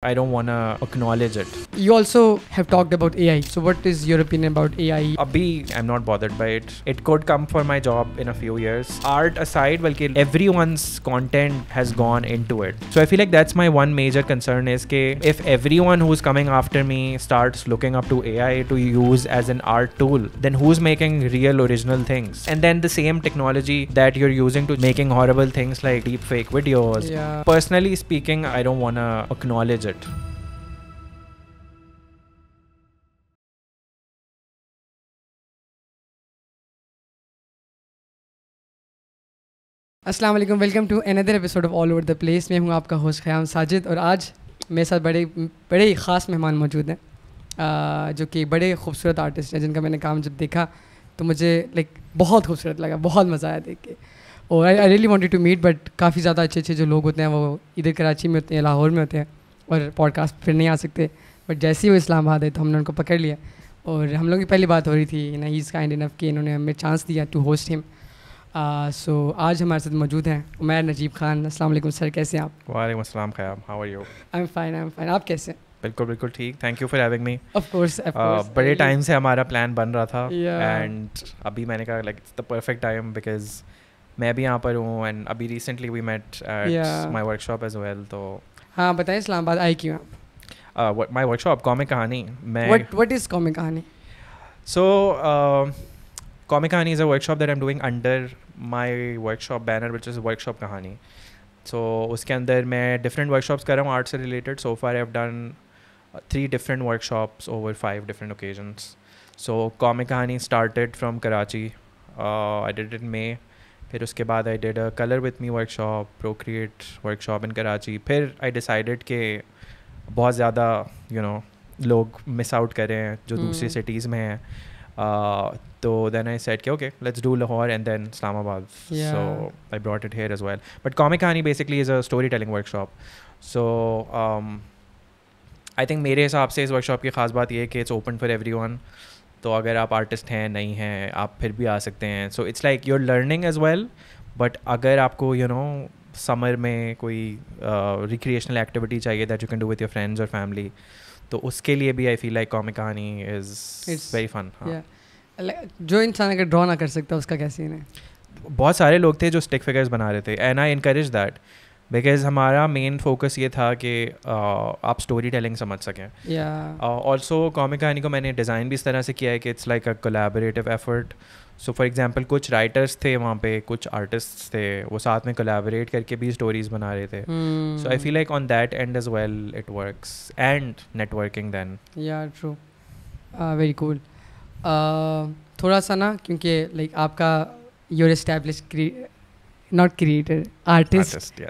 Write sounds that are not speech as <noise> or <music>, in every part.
I don't want to acknowledge it. You also have talked about AI. So what is your opinion about AI? Abhi, I'm not bothered by it. It could come for my job in a few years. Art aside, well, everyone's content has gone into it. So I feel like that's my one major concern is that if everyone who's coming after me starts looking up to AI to use as an art tool, then who's making real original things? And then the same technology that you're using to making horrible things like deep fake videos. Yeah. Personally speaking, I don't want to acknowledge it. अस्सलाम वालेकुम welcome to another episode of all over the place मैं हूँ आपका host ख़याम Sajid और आज मेरे साथ बड़े बड़े ही ख़ास मेहमान मौजूद हैं जो कि बड़े खूबसूरत आर्टिस्ट हैं जिनका मैंने काम जब देखा तो मुझे लाइक बहुत खूबसूरत लगा बहुत मज़ा आया देख के और I I really wanted to meet but काफ़ी ज़्यादा अच्छे अच्छे जो लोग होते हैं वो इधर कराची में होते हैं लाहौर में होते हैं और पॉडकास्ट फिर नहीं आ सकते बट जैसे ही वो इस्लामाबाद है तो हमने उनको पकड़ लिया और हम लोग की पहली बात हो रही थी ना ही इज़ काइंड इनफ कि इन्होंने हमें चांस दिया टू होस्ट हिम सो आज हमारे साथ मौजूद हैं उमैर नजीब खान अस्सलाम वालेकुम सर कैसे हैं आप वालेकुम अस्सलाम खयाब how are you I am fine I am fine आप कैसे हैं बिल्कुल बिल्कुल ठीक thank you for having me of course बड़े टाइम से हमारा प्लान बन रहा था एंड yeah. अभी मैंने कहा like it's the perfect time because मैं भी यहाँ पर हूँ एंड अभी recently we met at my workshop as well तो हाँ बताएं इस्लामाबाद आई क्यों आप माय वर्कशॉप कॉमिक कहानी मैं what what is Comic Kahani so Comic Kahani is a workshop that am doing under my workshop banner which is workshop Kahani so उसके अंदर मैं डिफरेंट वर्कशॉप्स कर रहा हूँ आर्ट से related so far I have done three different workshops over five different occasions so Comic Kahani started from Karachi I did in May फिर उसके बाद I did a colour with me workshop Procreate workshop in Karachi फिर I decided के बहुत ज़्यादा you know लोग miss out करें जो hmm. दूसरी सिटीज़ में हैं Uh, तो देन आई सेट के okay let's do Lahore and then Islamabad so I brought it here as well but Comic Kahani basically is a story telling workshop so I think मेरे हिसाब से इस वर्कशॉप की खास बात यह है कि it's open for every one तो अगर आप आर्टिस्ट हैं नहीं हैं आप फिर भी आ सकते हैं so it's like your learning as well but अगर आपको यू नो समर में कोई रिक्रिएशनल uh, एक्टिविटी चाहिए that you can do with your friends और फैमिली तो उसके लिए भी I feel like Comic Kahani is very fun जो इंसान अगर ड्रॉ ना कर सकता उसका कैसे है बहुत सारे लोग थे जो स्टिक फिगर्स बना रहे थे and I increase that because हमारा मेन फोकस ये था कि uh, आप स्टोरी टेलिंग समझ सकें ऑल्सो कॉमिक कहानी को मैंने डिज़ाइन भी इस तरह से किया है कि it's like a collaborative effort so for example कुछ राइटर्स थे वहाँ पे कुछ आर्टिस्ट थे वो साथ में कोलेबरेट करके भी स्टोरीज बना रहे थे so I feel like on that and as well it works and networking then या ट्रू वेरी कूल थोड़ा सा ना क्योंकि लाइक like, आपका your establish not creator artist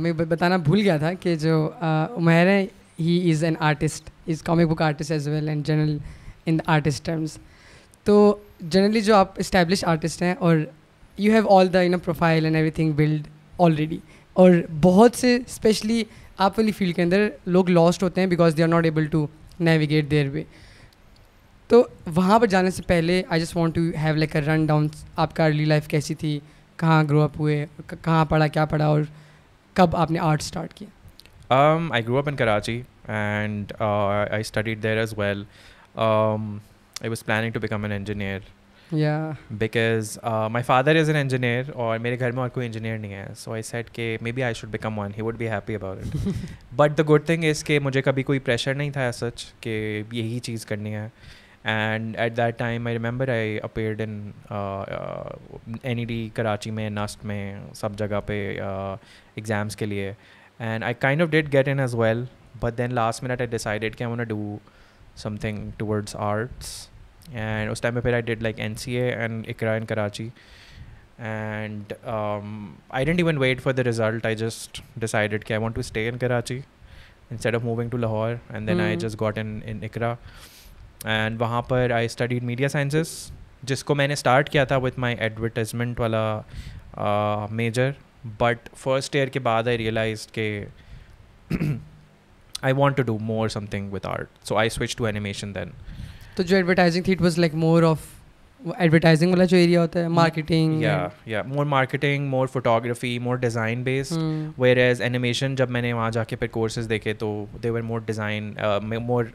मैं बताना भूल गया था कि जो उमेर है ही is an artist is comic book artist as well and general in the artist terms तो जनरली जो आप इस्टेब्लिश आर्टिस्ट हैं और you have all the in profile and everything build already और बहुत से स्पेशली आप वाली फील्ड के अंदर लोग लॉस्ट होते हैं because they are not able to navigate their way तो वहाँ पर जाने से पहले I just want to have like a run down आपका अर्ली लाइफ कैसी थी कहाँ ग्रो अप हुए कहाँ पढ़ा क्या पढ़ा और कब आपने आर्ट स्टार्ट किया I grow up in Karachi and I studied there as well I was planning to become an engineer या because my father is an engineer और मेरे घर में और कोई इंजीनियर नहीं है सो आई सेट के maybe I should become one he would be happy about it but the good thing is कि मुझे कभी कोई प्रेशर नहीं था सच कि यही चीज़ करनी है and at that time I remember I appeared in N E Karachi में नस्ट में सब जगह पे एग्ज़ाम्स uh, के लिए and I kind of did get in as well but then last minute I decided कि I want do something towards arts and उस time पे फिर I did like N C and Iqra in Karachi and I didn't even wait for the result I just decided कि I want to stay in Karachi instead of moving to Lahore and then I just got in in Iqra and वहाँ पर I studied media sciences जिसको मैंने start किया था with my advertisement वाला major but first year के बाद आई रियलाइज के I want to do more something with art so I switch to animation then तो जो एडवर्टाइजिंग थी it was like more of advertising वाला जो एरिया होता है मार्केटिंग या या more marketing more photography more design based whereas animation जब मैंने वहां जाके फिर कोर्सेज देखे तो they were more design more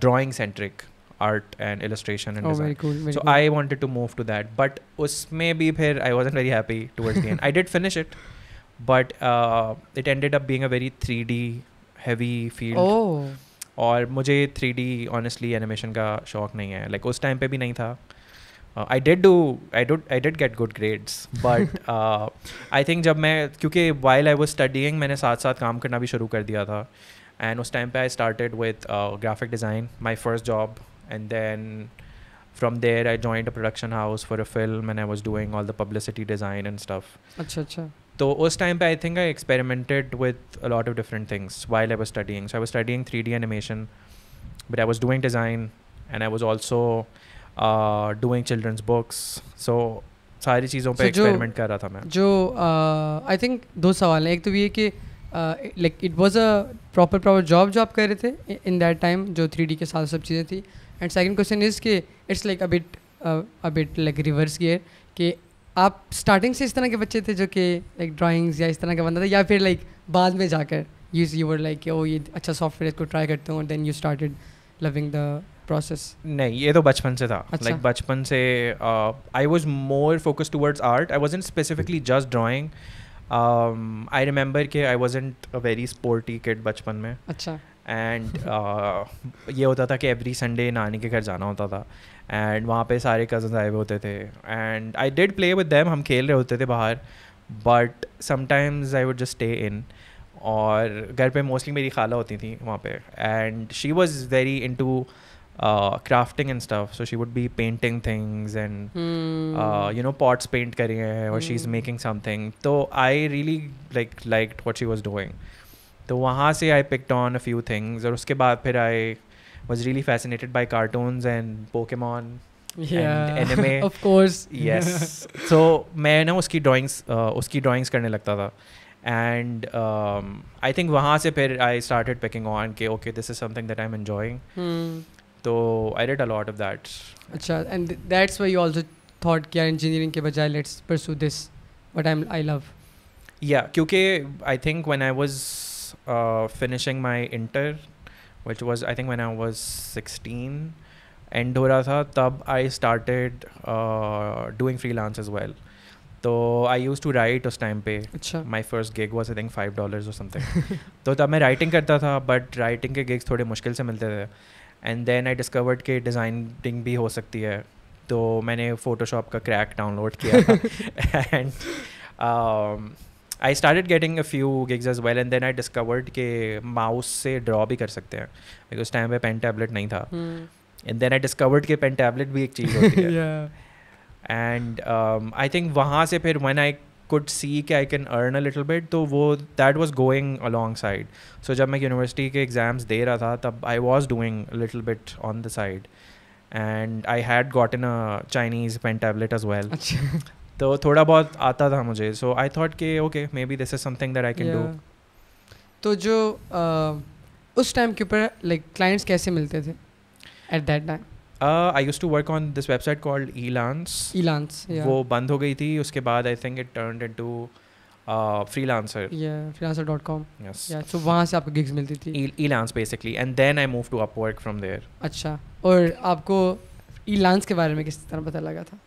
drawing centric art and illustration and so I wanted to move to that but उसमें भी फिर I wasn't very happy towards the end I did finish it but it ended up being a very 3D D heavy field और मुझे three D honestly animation का शौक नहीं है like उस टाइम पे भी नहीं था आई डेड डू आई डोट I did get good grades but I think जब मैं क्योंकि वाइल आई वॉज स्टडिंग मैंने साथ साथ काम करना भी शुरू कर दिया था एंड उस टाइम पे I started with graphic design my first job and then from there I joined a production house for a film and i was doing all the publicity design and stuff अच्छा acha अच्छा। तो उस time पे I think I experimented with a lot of different things while I was studying so I was studying three D animation but I was doing design and I was also doing children's books so सारी चीज़ों पर experiment कर रहा था मैं जो आई uh, think दो सवाल हैं एक तो ये कि like it was a proper proper job जो आप कर रहे थे इन दैट टाइम जो थ्री डी के साथ सब चीज़ें थी एंड सेकेंड क्वेश्चन इज़ कि it's like a bit a bit like reverse gear कि आप स्टार्टिंग से इस तरह के बच्चे थे जो कि लाइक ड्राइंग्स या इस तरह का बंदा था या फिर लाइक like, बाद में जाकर यू यू वर लाइक ओ ये अच्छा सॉफ्टवेयर इसको ट्राई करते हूँ then you started loving the process नहीं ये तो बचपन से था लाइक अच्छा। बचपन से I was more focus towards art I was in specifically just drawing I remember के I wasn't a very sporty kid बचपन में अच्छा एंड uh, ये होता था कि एवरी संडे नानी के घर जाना होता था एंड वहाँ पे सारे कज़न आए हुए होते थे and I did play with them हम खेल रहे होते थे बाहर but sometimes I would just stay in और घर पे मोस्टली मेरी खाला होती थी वहाँ पे and she was very into crafting and stuff so she would be painting things and you know pots paint करे हैं और शी इज़ मेकिंग समथिंग तो I really like like what she was doing तो वहाँ से I pick on a few things और उसके बाद फिर I was really fascinated by cartoon and Pokemon of course yes so मैं ना उसकी ड्राइंग्स uh, उसकी ड्राइंग्स करने लगता था एंड आई थिंक वहाँ से फिर आई स्टार्टेड पिकिंग ऑन के okay this is something that I am enjoying तो I did a lot of that अच्छा and that's why you also thought किया इंजीनियरिंग के बजाय let's pursue this what I am I love या क्योंकि I think when I was was uh, finishing my inter which was I think when I was 16 and हो रहा था तब I started doing freelance as well तो I use to write उस time पे अच्छा my first gig was I think five dollar और something तो तब मैं राइटिंग करता था बट राइटिंग के गिग्स थोड़े मुश्किल से मिलते थे एंड देन आई डिस्कवर्ड के डिज़ाइनिंग भी हो सकती है तो मैंने फोटोशॉप का क्रैक डाउनलोड किया and <laughs> <laughs> I start getting a few gigs as well and then I discovered के माउस से ड्रॉ भी कर सकते हैं बिकॉज टाइम पे पेन टैबलेट नहीं था एंड देन आई डिस्कवर्ड के पेन टैबलेट भी एक चीज़ होती है एंड आई थिंक वहाँ से फिर वन आई कुड सी के I can earn a little bit तो वो that was going alongside so जब मैं यूनिवर्सिटी के एग्जाम्स दे रहा था तब I was doing little bit on the side and I had gotten a Chinese pen tablet as well तो थोड़ा बहुत आता था मुझे सो आई थॉट कि okay maybe this is something that I can do तो जो uh, उस टाइम के ऊपर लाइक क्लाइंट्स कैसे मिलते थे at that time I use to work on this website called Elance Elance वो बंद हो गई थी उसके बाद I think it turn in to freelancer freelancer dot com so वहाँ से आपको गिग्स मिलती थी Elance basically and then I move to Upwork from there अच्छा और आपको ईलांस के बारे में किस तरह पता लगा था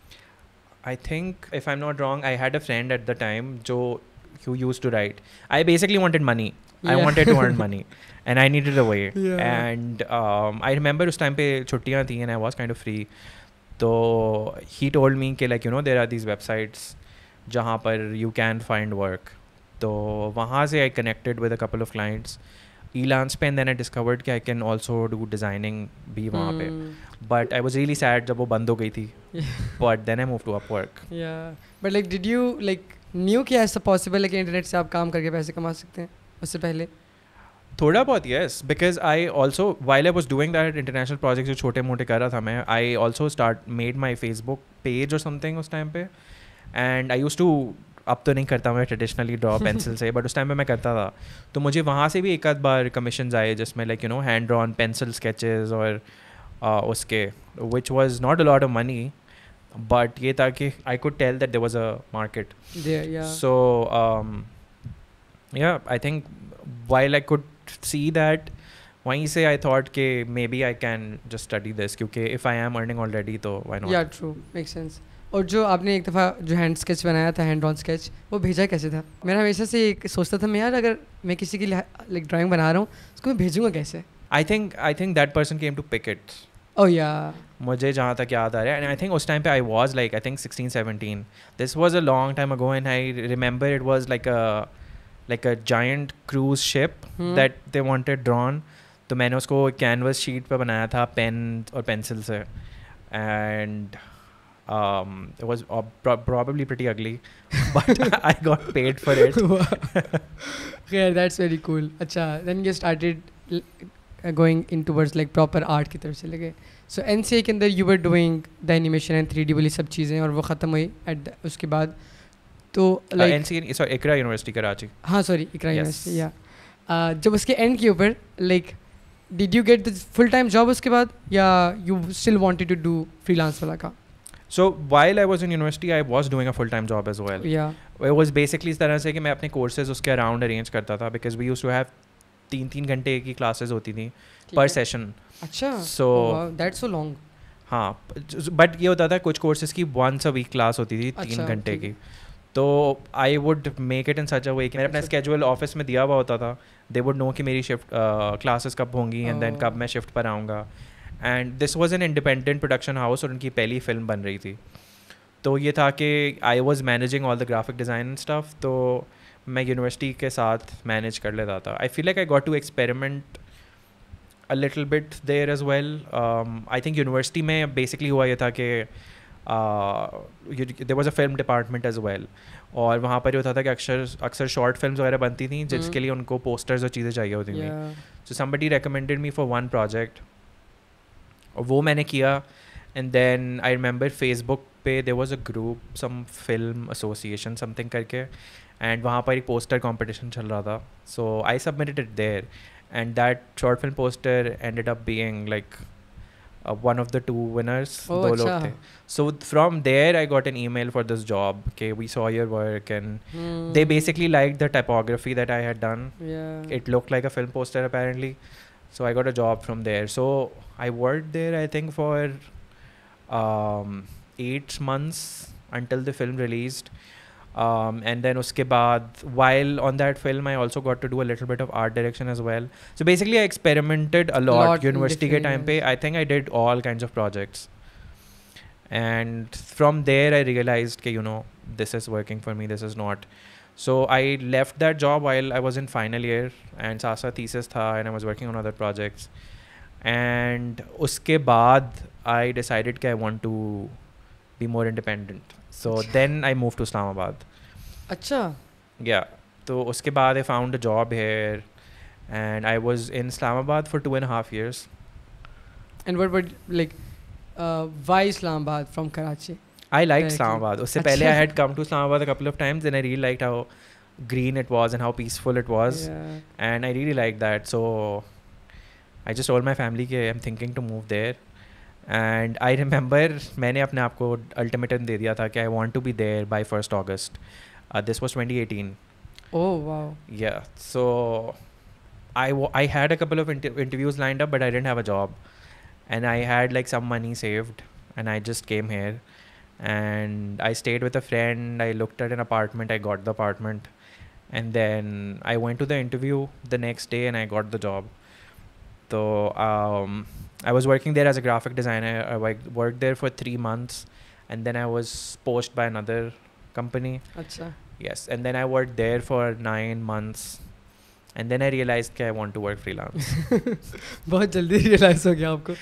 I think, if I'm not wrong, I had a friend at the time, Joe, who used to write. I basically wanted money. Yeah. I wanted to earn <laughs> money, and I needed a way. Yeah. And um, I remember us time pe छुट्टियाँ and I was kind of free. So he told me that like you know there are these websites जहाँ you can find work. So वहाँ से I connected with a couple of clients. Elance पे and then I discovered कि I can also do designing भी वहाँ पे but I was really sad जब वो बंद हो गई थी but then I move to Upwork yeah but like did you like new क्या ऐसा पॉसिबल है कि इंटरनेट से आप काम करके पैसे कमा सकते हैं उससे पहले थोड़ा बहुत yes because I also while I was doing that international project जो छोटे मोटे कर रहा था मैं I also start made my Facebook page और समथिंग उस टाइम पे एंड आई यूज टू अब तो नहीं करता मैं ट्रेडिशनली ड्रॉ पेंसिल से बट उस टाइम पे मैं करता था तो मुझे वहाँ से भी एक आध बार कमीशन आए जिसमें like you know hand drawn pencil sketches और uh, उसके which was not a lot of money but ये था कि I could tell that there was a market so या I think while I could see that वहीं से I thought के maybe I can just study this क्योंकि if I am earning already तो why not yeah true make sense और जो आपने एक दफ़ा जो हैंड स्केच बनाया था हैंड ड्रॉन स्केच वो भेजा कैसे था मेरा हमेशा से एक सोचता था मैं यार अगर मैं किसी की लाइक ड्राइंग बना रहा हूँ उसको मैं भेजूँगा कैसे I think I think that person came to pick it oh yeah मुझे जहाँ तक याद आ रहा है एंड आई थिंक उस टाइम पे I was like I think sixteen seventeen this was a long time ago and I remember it was like a like a giant cruise ship that they wanted drawn तो मैंने उसको canvas sheet पर बनाया था pen और pencil से and Um, it was uh, pro- probably pretty ugly, <laughs> but I got paid for it. <laughs> yeah, that's very cool. Acha, then you started l- uh, going in towards like proper art की तरफ से लगे सो N C A के अंदर you were doing the animation and three D वाली सब चीज़ें और वो ख़त्म हुई एट उसके बाद तो like N C sorry Iqra university Karachi हाँ सॉरी इकरा यूनिवर्सिटी या जब उसके एंड के ऊपर like did you get the full time job उसके बाद या you still wanted to do freelance वाला का so while I was in university I was doing a full time job as well I was basically इस तरह से कि मैं अपने कोर्सेज उसके अराउंड अरेंज करता था because we use to have तीन तीन घंटे की क्लासेज होती थी पर सेशन अच्छा सो दैट सो लॉन्ग हाँ बट ये होता था कुछ कोर्सेज की वंस अ वीक क्लास होती थी तीन अच्छा, घंटे की तो I would make it in such a way कि मैंने अपना स्केजुअल ऑफिस में दिया हुआ होता था दे वुड नो कि मेरी शिफ्ट क्लासेस कब होंगी एंड देन oh. कब मैं शिफ्ट पर आऊँगा and this was an independent production house और उनकी पहली फिल्म बन रही थी तो ये था कि I was managing all the graphic design stuff तो मैं यूनिवर्सिटी के साथ मैनेज कर लेता था I feel like I got to experiment a little bit there as well I think university में बेसिकली हुआ ये था कि there was a film department as well और वहाँ पर ये होता था कि अक्सर अक्सर शॉर्ट फिल्म वगैरह बनती थी जिसके हम्म। लिए उनको पोस्टर्स और चीज़ें चाहिए होती थी so somebody recommended me for one project और वो मैंने किया and then I remember Facebook पे there was a group some film association something करके एंड वहाँ पर एक पोस्टर कॉम्पिटिशन चल रहा था so I submitted it there and that short film poster ended up being like one of the two winners दो लोग थे so from there I got an email for this job के we saw your work and they basically like the typography that I had done it look like a film poster apparently so I got a job from there so I worked there, I think, for um, eight months until the film released. Um, and then uske baad, while on that film, I also got to do a little bit of art direction as well. So basically, I experimented a lot. lot University ke time pe, I think I did all kinds of projects. And from there, I realized that, you know, this is working for me, this is not. So I left that job while I was in final year and Sasa thesis tha and I was working on other projects. And उसके बाद I decided कि I want to be more independent so then I move to Islamabad अच्छा yeah तो उसके बाद I found a job here and I was in Islamabad for two and half years and what what like why Islamabad from Karachi I like Islamabad उससे पहले I had come to Islamabad a couple of times and I really like how green it was and how peaceful it was yeah. and i really liked that so I just told my family that I'm thinking to move there, and I remember i अपने आप को ultimatum दे दिया था कि I want to be there by first August this was twenty eighteen I, uh, oh, w- I had a couple of inter- interviews lined up, but I didn't have a job. And I had like some money saved, and I just came here. And I stayed with a friend. I looked at an apartment. I got the apartment. And then I went to the interview the next day and I got the job. So um, I was working there as a graphic designer. I worked there for three months, and then I was poached by another company. Achha. Yes, and then I worked there for nine months. And then I realise कि I want to work freelance बहुत जल्दी realize हो गया आपको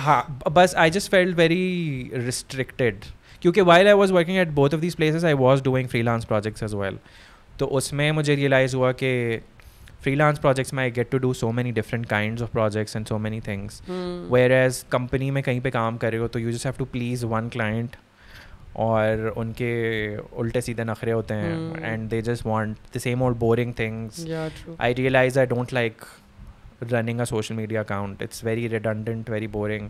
हाँ बस I just felt very restricted क्योंकि while I was working at both of these places I was doing freelance projects as well तो उसमें मुझे रियलाइज़ हुआ कि फ्रीलांस प्रोजेक्ट्स में I get to do so many different kind of projects and so many things Hmm. As company में कहीं पे काम कर रहे हो तो you just have to please one client और उनके उल्टे सीधे नखरे होते हैं and they just want the same old boring things I realize I don't like running a social media account it's very redundant very boring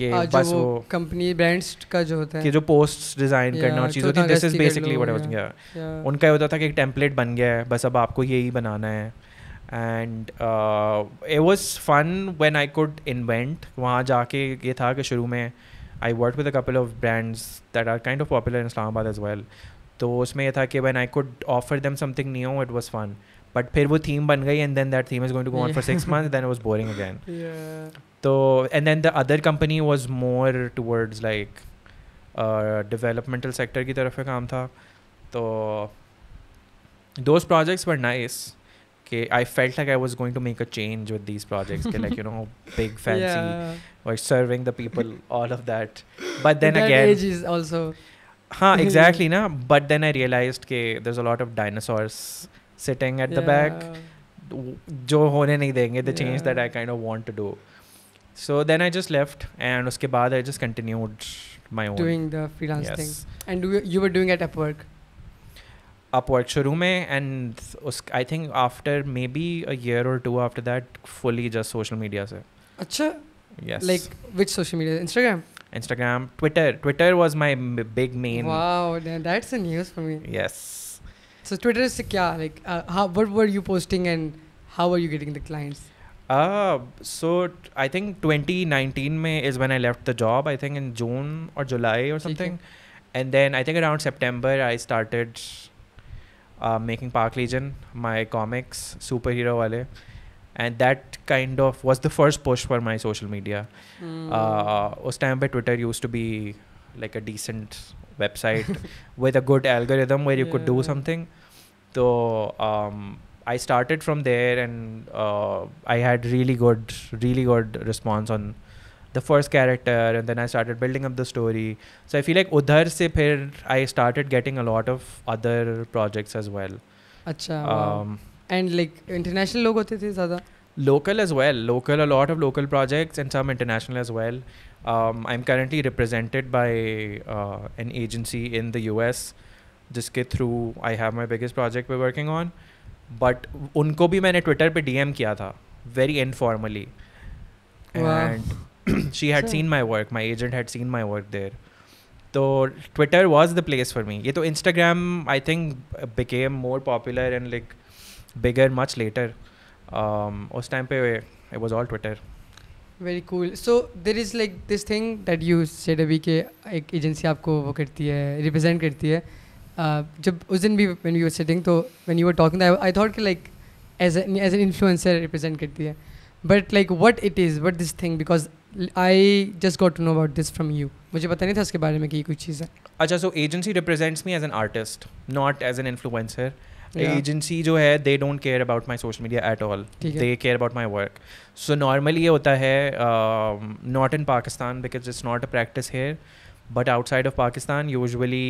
के बस वो कंपनी ब्रांड्स का जो होता है कि जो पोस्ट्स डिजाइन करना और चीज़ होती है this is basically what I was उनका ये होता था कि एक टेम्पलेट बन गया है बस अब आपको यही बनाना है and it was fun when I could invent वहाँ जाके ये था कि शुरू में I work with a couple of brands that are kind of popular in Islamabad as well तो उसमें यह था कि when I could offer them something new it was fun but फिर वो थीम बन गई and then that theme is going to go on for six month then was boring again तो and then the other company was more towards like developmental sector की तरफ का काम था तो those projects were nice okay, I felt like I was going to make a change with these projects, like you know, big <laughs> fancy, yeah. like serving the people, all of that. But then that again, age is also. Huh, <laughs> exactly, na. But then I realized that there's a lot of dinosaurs sitting at yeah. the back. जो होने नहीं देंगे the change that I kind of want to do. So then I just left, and उसके बाद I just continued my own doing the freelance yes. thing. And you were doing at Upwork. Upwork शुरू में and उस I think after maybe a year और two after that fully just social media से अच्छा yes like which social media instagram instagram twitter twitter was my m- big main wow that's the news for me yes so twitter is kya like uh, how what were you posting and how were you getting the clients uh so t- i think 2019 may is when i left the job i think in june or july or something and then i think around september i started uh, making Park Legion, my comics, superhero wale. And that kind of was the first push for my social media. Mm. Uh, by Twitter used to be like a decent website <laughs> with a good algorithm where you yeah. could do something. So um, I started from there, and uh, I had really good, really good response on the first character and then I started building up the story. So I feel like udhar se phir I started getting a lot of other projects as well. Acha, um, wow. And like international log hote the zyada? Local as well. Local, a lot of local projects and some international as well. Um, I'm currently represented by uh, an agency in the US जिसके through I have my biggest project पे working on but उनको भी मैंने Twitter पे DM किया था very informally and. She had seen my work my agent had seen my work there तो Twitter was the place for me ये तो Instagram I think became more popular and like bigger much later उस time पे it was all Twitter very cool so there is like this thing that you said अभी के एक agency आपको वो करती है रिप्रेजेंट करती है uh, जब उस दिन भी वैन यू सिटिंग तो when you are talking I thought कि like as as an influencer represent करती है but like what it is what this thing because I just got to know about this from you मुझे पता नहीं था इसके बारे में कि कोई चीज़ है अच्छा so agency represents me as an artist not as an influencer agency जो है they don't care about my social media at all they care about my work so normally ये होता है not in Pakistan because it's not a practice here but outside of Pakistan usually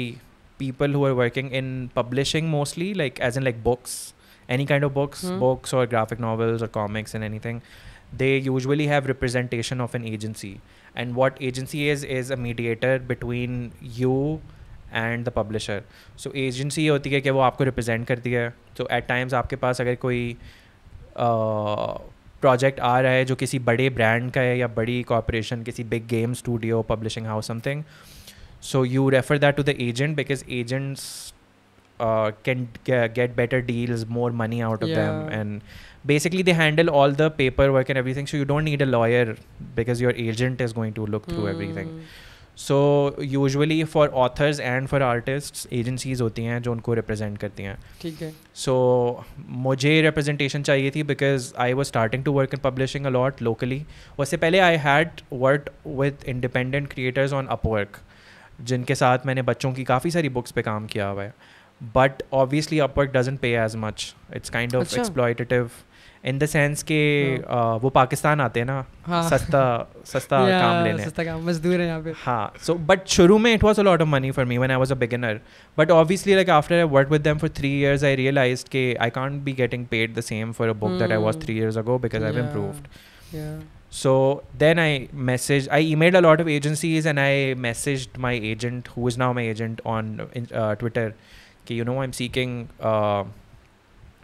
people who are working in publishing mostly like as in like books any kind of books books और graphic novels और comics and anything they usually have representation of an agency and what agency is is a mediator between you and the publisher so agency ये होती है कि वो आपको represent करती है तो एट टाइम्स आपके पास अगर कोई प्रोजेक्ट आ रहा है जो किसी बड़े ब्रांड का है या बड़ी कॉरपोरेशन किसी big game studio publishing house something so you refer that to the agent because agents can get better deals more money out of them and basically they handle all the paperwork and everything so you don't need a lawyer because your agent is going to look through mm. everything so usually for authors and for artist agencies होती हैं जो उनको represent करती हैं ठीक है सो मुझे representation चाहिए थी because I was starting to work in publishing a lot locally उससे पहले I had work with independent creators on Upwork जिनके साथ मैंने बच्चों की काफ़ी सारी बुक्स पे काम किया हुआ है but obviously upwork doesn't pay as much it's kind of exploitative in the sense that yeah. uh, wo pakistan aate na sasta sasta <laughs> yeah, kaam lene sasta kaam mazdoor hai yahan so but shuru mein it was a lot of money for me when i was a beginner but obviously like after i worked with them for 3 years i realized ke i can't be getting paid the same for a book that i was hmm. 3 years ago because i've improved so then i messaged i emailed a lot of agencies and i messaged my agent who is now my agent on uh, twitter you know, I'm seeking uh,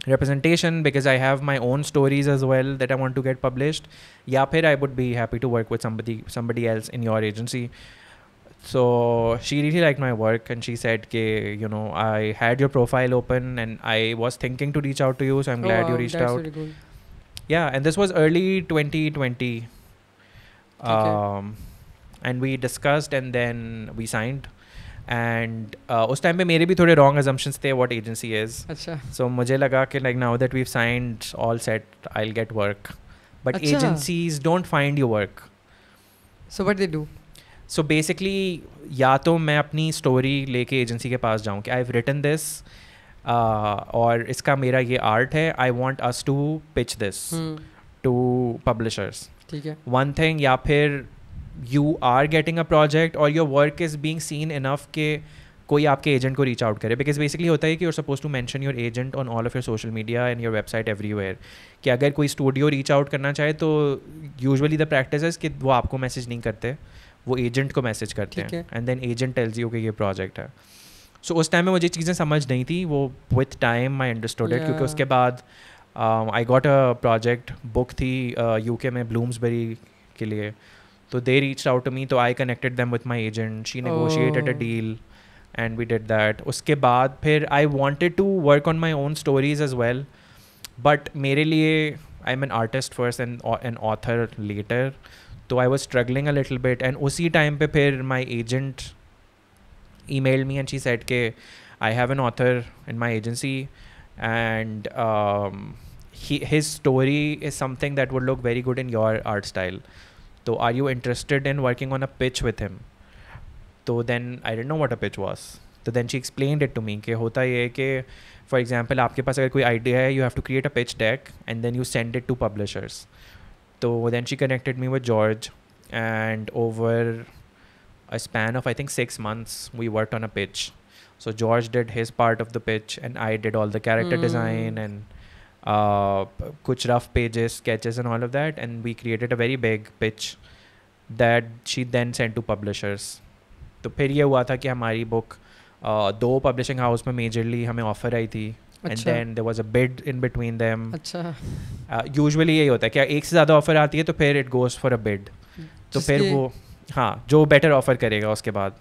representation because I have my own stories as well that I want to get published. Yeah, phir I would be happy to work with somebody somebody else in your agency. So she really liked my work and she said, you know, I had your profile open and I was thinking to reach out to you, so I'm oh, glad you reached out." Yeah, and this was early 2020. Um, and we discussed and then we signed and uh, उस time पे मेरे भी थोड़े wrong assumptions थे what agency is अच्छा so मुझे लगा कि like now that we signed all set I get work but agencies don't find you work so what they do so basically या तो मैं अपनी स्टोरी लेके एजेंसी के पास जाऊँ कि आई हैव रिटन दिस और इसका मेरा ये आर्ट है I want us to pitch this to publishers ठीक है वन थिंग या फिर you are getting a project और your work is being seen enough के कोई आपके एजेंट को रीच आउट करे बिकॉज बेसिकली होता है कि you're supposed to mention your agent on all of your social media and your website everywhere कि अगर कोई स्टूडियो रीच आउट करना चाहे तो यूजअली द प्रैक्टिस कि वो आपको मैसेज नहीं करते वो एजेंट को मैसेज करते हैं and then agent tells you कि ये प्रोजेक्ट है सो so, उस टाइम में मुझे चीज़ें समझ नहीं थी वो विथ टाइम आई अंडरस्टूड क्योंकि उसके बाद I got a project book थी यू uh, के में ब्लूम्सबरी के लिए So they reached out to me, so I connected them with my agent. She negotiated oh. a deal, and we did that. उसके बाद फिर I wanted to work on my own stories as well, but मेरे लिए I'm an artist first and uh, an author later. So I was struggling a little bit, and उसी time पे फिर my agent emailed me and she said के I have an author in my agency, and um, he his story is something that would look very good in your art style. So are you interested in working on a pitch with him? So then I didn't know what a pitch was. तो then she explain it to me कि होता ये है कि for example आपके पास अगर कोई idea है you have to create a pitch deck and then you send it to publishers तो then she connected me with George and over a span of I think six months we work on a pitch so George did his part of the pitch and I did all the character design and Uh, कुछ rough pages sketches, and all of that and we created a very big pitch that she then send to publishers तो फिर ये हुआ था कि हमारी book uh, दो publishing house में मेजरली हमें ऑफर आई थी and then there was a bid in between them usually यही होता है क्या एक से ज़्यादा ऑफर आती है तो फिर it goes for a bid तो फिर वो हाँ जो बेटर ऑफर करेगा उसके बाद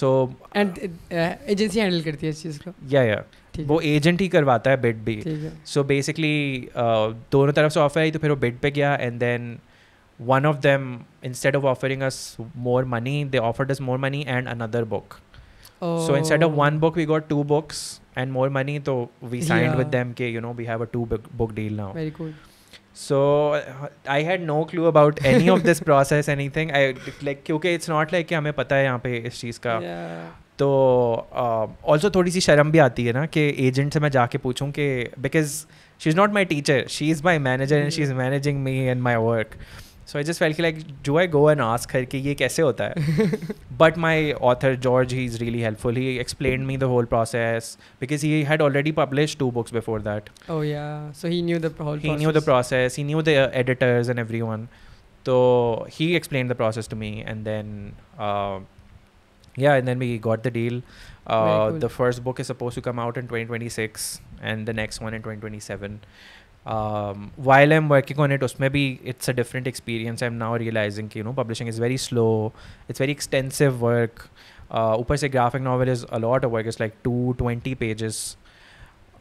सो एंड एजेंसी हैंडल करती है इस चीज़ को या या yeah. वो एजेंट ही करवाता है बिड भी सो बेसिकली uh, दोनों तरफ से ऑफर आई तो फिर वो बिड पे गया and then one of them instead of offering us more money they offered us more money and another book so instead of one book we got two books and more money तो we signed with them के you know we have a two book deal now very good so I had no clue about any of this process any thing I like क्योंकि it's not like कि हमें पता है यहाँ पे इस चीज़ का तो ऑल्सो uh, थोड़ी सी शर्म भी आती है ना कि एजेंट से मैं जाके पूछूँ कि because she is not my teacher she is my manager and she is managing me and my work so I just felt like जो I go and ask her कि ये कैसे होता है but my author George he is really helpful he explain me the whole process because he had already publish two books before that so he knew he knew the process he knew the editors and every one तो he explain the process to me and then yeah and then we got the deal uh, cool. the first book is supposed to come out in 2026 and the next one in 2027 um, while I'm working on it, maybe it's a different experience. I'm now realizing you know publishing is very slow. It's very extensive work. Upar uh, se graphic novel is a lot of work. It's like 220 pages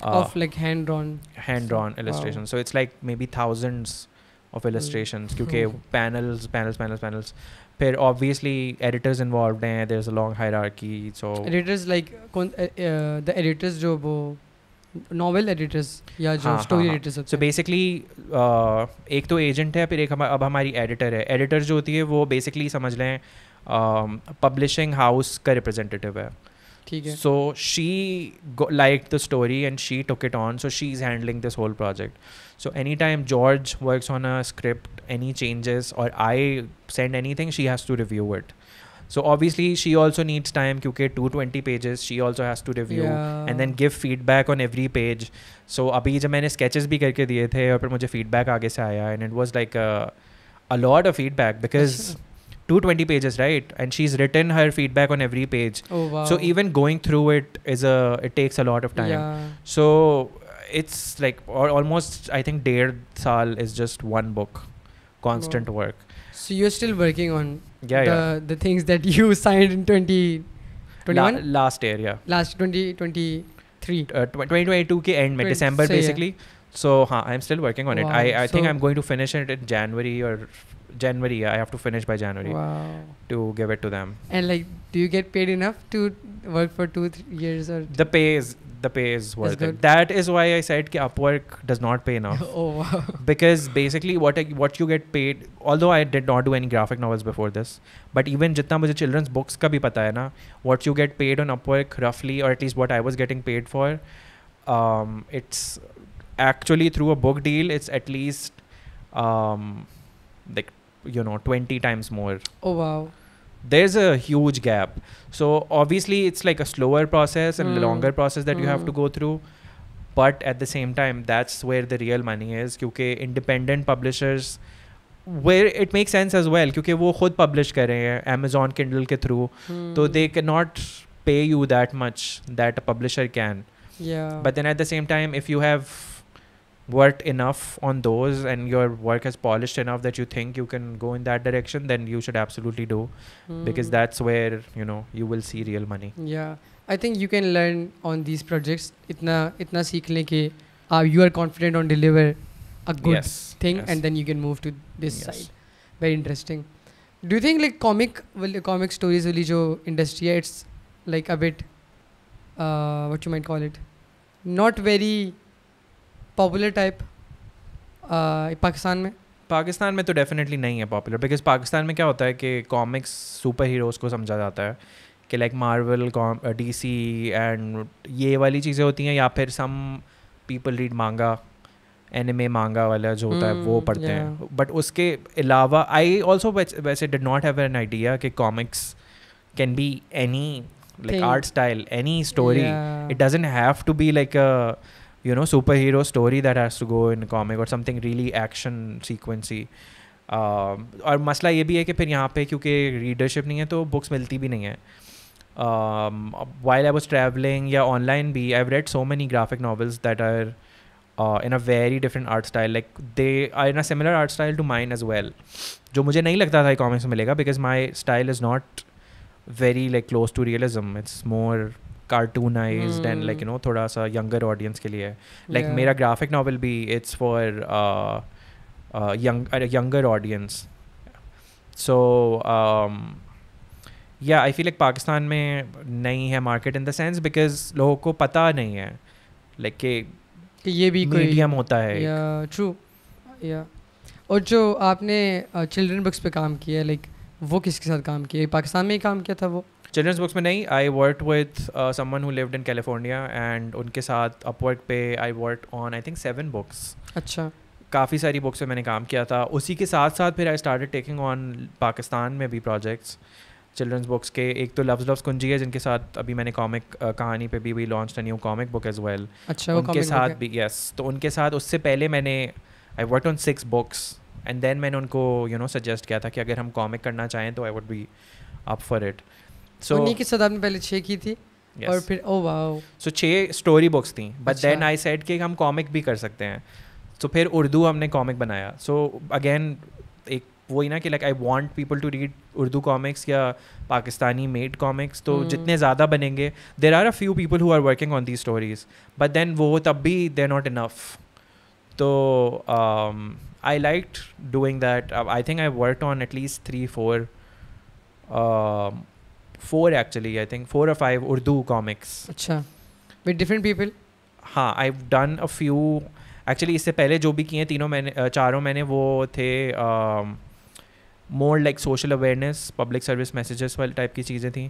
uh, of like hand drawn hand drawn illustrations. Wow. So it's like maybe thousands of illustrations. Mm. panels, panels, panels, panels. फिर obviously editors involve हैं there is a long hierarchy so editors like कौन the editors जो वो novel editors या जो story editors so basically एक तो agent है फिर एक हम, अब हमारी एडिटर है एडिटर जो होती है वो बेसिकली समझ लें पब्लिशिंग हाउस का रिप्रेजेंटेटिव है So she liked the story and she took it on. So she's handling this whole project. So anytime George works on a script, any changes or I send anything, she has to review it. So obviously she also needs time because 220 pages she also has to review yeah. and then give feedback on every page. So अभी जब मैंने sketches भी करके दिए थे और फिर मुझे feedback आगे से आया and it was like a, a lot of feedback because 220 pages right and she's written her feedback on every page oh, wow. so even going through it is a it takes a lot of time yeah. so it's like or almost i think dare sal is just one book constant wow. work so you're still working on yeah, the, yeah. the things that you <laughs> signed in 2021 La- last year yeah last 2023 uh, 2022 k end mein, december so basically yeah. so huh, i'm still working on wow. it i, I so think i'm going to finish it in january or January. I have to finish by January wow. to give it to them. And like, do you get paid enough to work for two years or? The pay is the pay is worth That's it. That is why I said that Upwork does not pay enough. <laughs> oh wow! Because basically, what I, what you get paid. Although I did not do any graphic novels before this, but even jitna mujhe children's books ka bhi pata hai na, what you get paid on Upwork roughly, or at least what I was getting paid for, um, it's actually through a book deal. It's at least um, like you know 20 times more oh wow there's a huge gap so obviously it's like a slower process and mm. longer process that mm. you have to hmm. go through but at the same time that's where the real money is because independent publishers where it makes sense as well because वो खुद publish कर रहे Amazon Kindle के through hmm. तो they cannot pay you that much that a publisher can yeah but then at the same time if you have worked enough on those and your work has polished enough that you think you can go in that direction then you should absolutely do mm. because hmm. that's where you know you will see real money yeah i think you can learn on these projects itna itna seekhne ke. uh, you are confident on deliver a good yes. thing yes. and then you can move to this yes. side very interesting do you think like comic will comic stories wali jo industry it's like a bit uh, what you might call it not very popular type Pakistan में पाकिस्तान में तो definitely नहीं है popular because Pakistan में क्या होता है कि कॉमिक्स सुपर हीरोज़ को समझा जाता है कि like Marvel D C and ये वाली चीज़ें होती हैं या फिर some people read manga anime manga वाला जो होता mm, है वो hmm, पढ़ते yeah. हैं बट उसके अलावा आई ऑल्सो वैसे did not have an idea कि comics can be any like art style any story it doesn't have to be like you know superhero story that has to go in comic or something really action sequency uh, और मसला ये भी है कि फिर यहाँ पे क्योंकि रीडरशिप नहीं है तो बुक्स मिलती भी नहीं है वाइल आई वॉज ट्रैवलिंग या ऑनलाइन भी I read so many graphic novels that are in a very different art style like they are in a similar art style to mine as well जो मुझे नहीं लगता था comics में मिलेगा because my style is not very like close to realism it's more cartoonise and like you know थोड़ा सा younger audience के लिए लाइक like, yeah. मेरा ग्राफिक नावल भी it's for younger audience so या आई फील लाइक पाकिस्तान में नहीं है market in the sense because लोगों को पता नहीं है लाइक like, कि, ये भी मीडियम होता है ट्रू या yeah. और जो आपने चिल्ड्रन uh, बुक्स पे काम किया लाइक वो किसके साथ काम किया पाकिस्तान में ही काम किया था वो चिल्ड्रंस बुक्स में नहीं I work with someone who lived in California and उनके साथ अपवर्क पे I work on I think seven books अच्छा काफ़ी सारी बुक्स में मैंने काम किया था उसी के साथ साथ फिर I started taking on Pakistan में भी प्रोजेक्ट्स चिल्ड्रंस बुक्स के एक तो लव्स लव्स कुंजी है जिनके साथ अभी मैंने कॉमिक uh, कहानी पे भी we launch a new comic book as well अच्छा उनके साथ भी यस तो उनके साथ उससे पहले मैंने I work on six books and then मैंने उनको यू नो सजेस्ट किया था कि अगर हम कॉमिक करना चाहें तो I would be up for it so उन्हीं के साथ आपने पहले छः की थी yes. और फिर ओ वाओ सो छः स्टोरी बुक्स थी बट देन आई सेड कि हम कॉमिक भी कर सकते हैं सो so, फिर उर्दू हमने कॉमिक बनाया सो so, अगेन एक वो ही ना कि like I want people to read Urdu comics या पाकिस्तानी मेड कॉमिक्स तो hmm. जितने ज़्यादा बनेंगे there are a few people who are working on the stories but then वो तब भी देर नॉट इनफ तो I like doing that I think I work on at least three four four actually I think four five Urdu comics अच्छा with different people हाँ I done a few actually इससे पहले जो भी किए तीनों मैंने चारों मैंने वो थे more like social awareness public service messages वाले टाइप की चीज़ें थी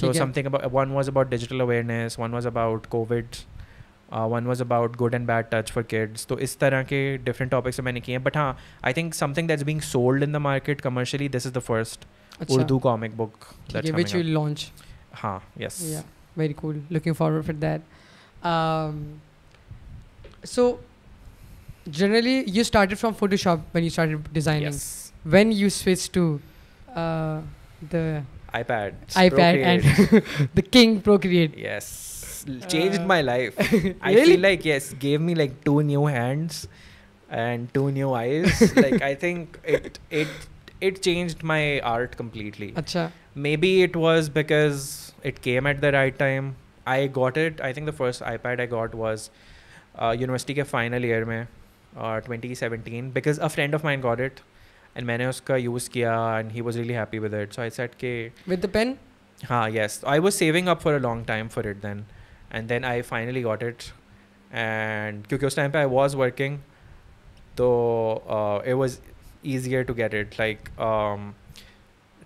so something one was about digital awareness one was about Covid one was about good and bad touch for kids तो इस तरह के डिफरेंट टॉपिक्स मैंने किए हैं बट हाँ I think something that's being sold in the market commercially this is the first Urdu comic book. which will launch. Huh, yes. Yeah, very cool. Looking forward for that. Um, so, generally, you started from Photoshop when you started designing. Yes. When you switched to uh, the iPad, iPad, and <laughs> the King Procreate. Yes, changed uh, my life. <laughs> I really? feel like yes, gave me like two new hands and two new eyes. <laughs> like I think it it it changed my art completely. Achha. Maybe it was because it came at the right time. I got it. I think the first iPad I got was uh, university के final year में uh, 2017 because a friend of mine got it and मैंने उसका use किया and he was really happy with it. So I said कि with the pen. हाँ yes. I was saving up for a long time for it then and then I finally got it and because उस time पे I was working तो uh, it was easier to get it. Like, um,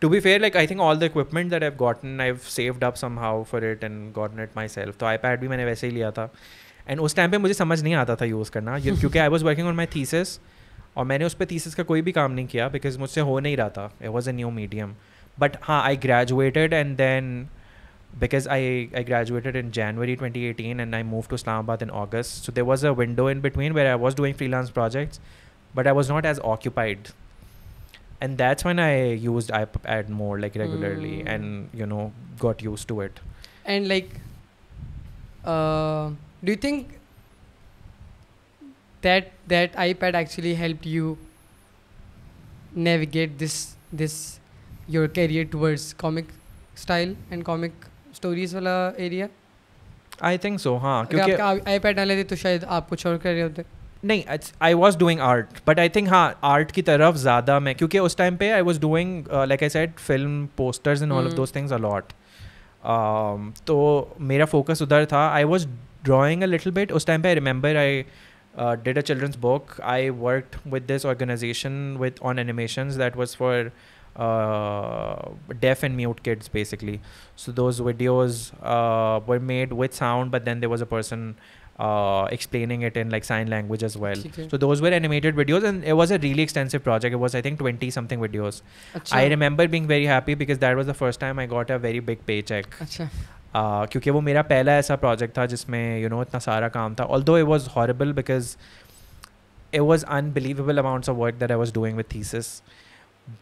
to be fair, like I think all the equipment that I've gotten, I've saved up somehow for it and gotten it myself. So iPad भी मैंने वैसे ही लिया था and उस time पे मुझे समझ नहीं आता था यूज़ करना क्योंकि I was working on my thesis और मैंने उस पर थीसिस का कोई भी काम नहीं किया बिकॉज मुझसे हो नहीं रहा था it was a new medium but because I, I graduated in January 2018 and I moved to Islamabad in August. So there was a window in between where I was doing freelance projects but I was not as occupied. And that's when I used iPad more like regularly mm. and you know got used to it. And like, uh, do you think that that iPad actually helped you navigate this this your career towards comic style and comic stories वाला area? I think so हाँ क्योंकि iPad ना लेते तो शायद आप कुछ और कर रहे होते नहीं I was doing art but I think हाँ आर्ट की तरफ ज़्यादा मैं क्योंकि उस टाइम पे I was doing like I set film posters in all of those things a lot तो मेरा फोकस उधर था I was drawing a little bit उस टाइम पे I remember I did a children's book I work with this organisation with on animation that was for deaf and mute kids basically so those videos uh, with sound but sound but was a was a uh, explaining it in like sign language as well. So those were animated videos, and it was a really extensive project. It was I think twenty something videos. Achha. I remember being very happy because that was the first time I got a very big paycheck. Uh, क्योंकि वो मेरा पहला ऐसा project था जिसमें you know इतना सारा काम था although it was horrible because it was unbelievable amounts of work that I was doing with thesis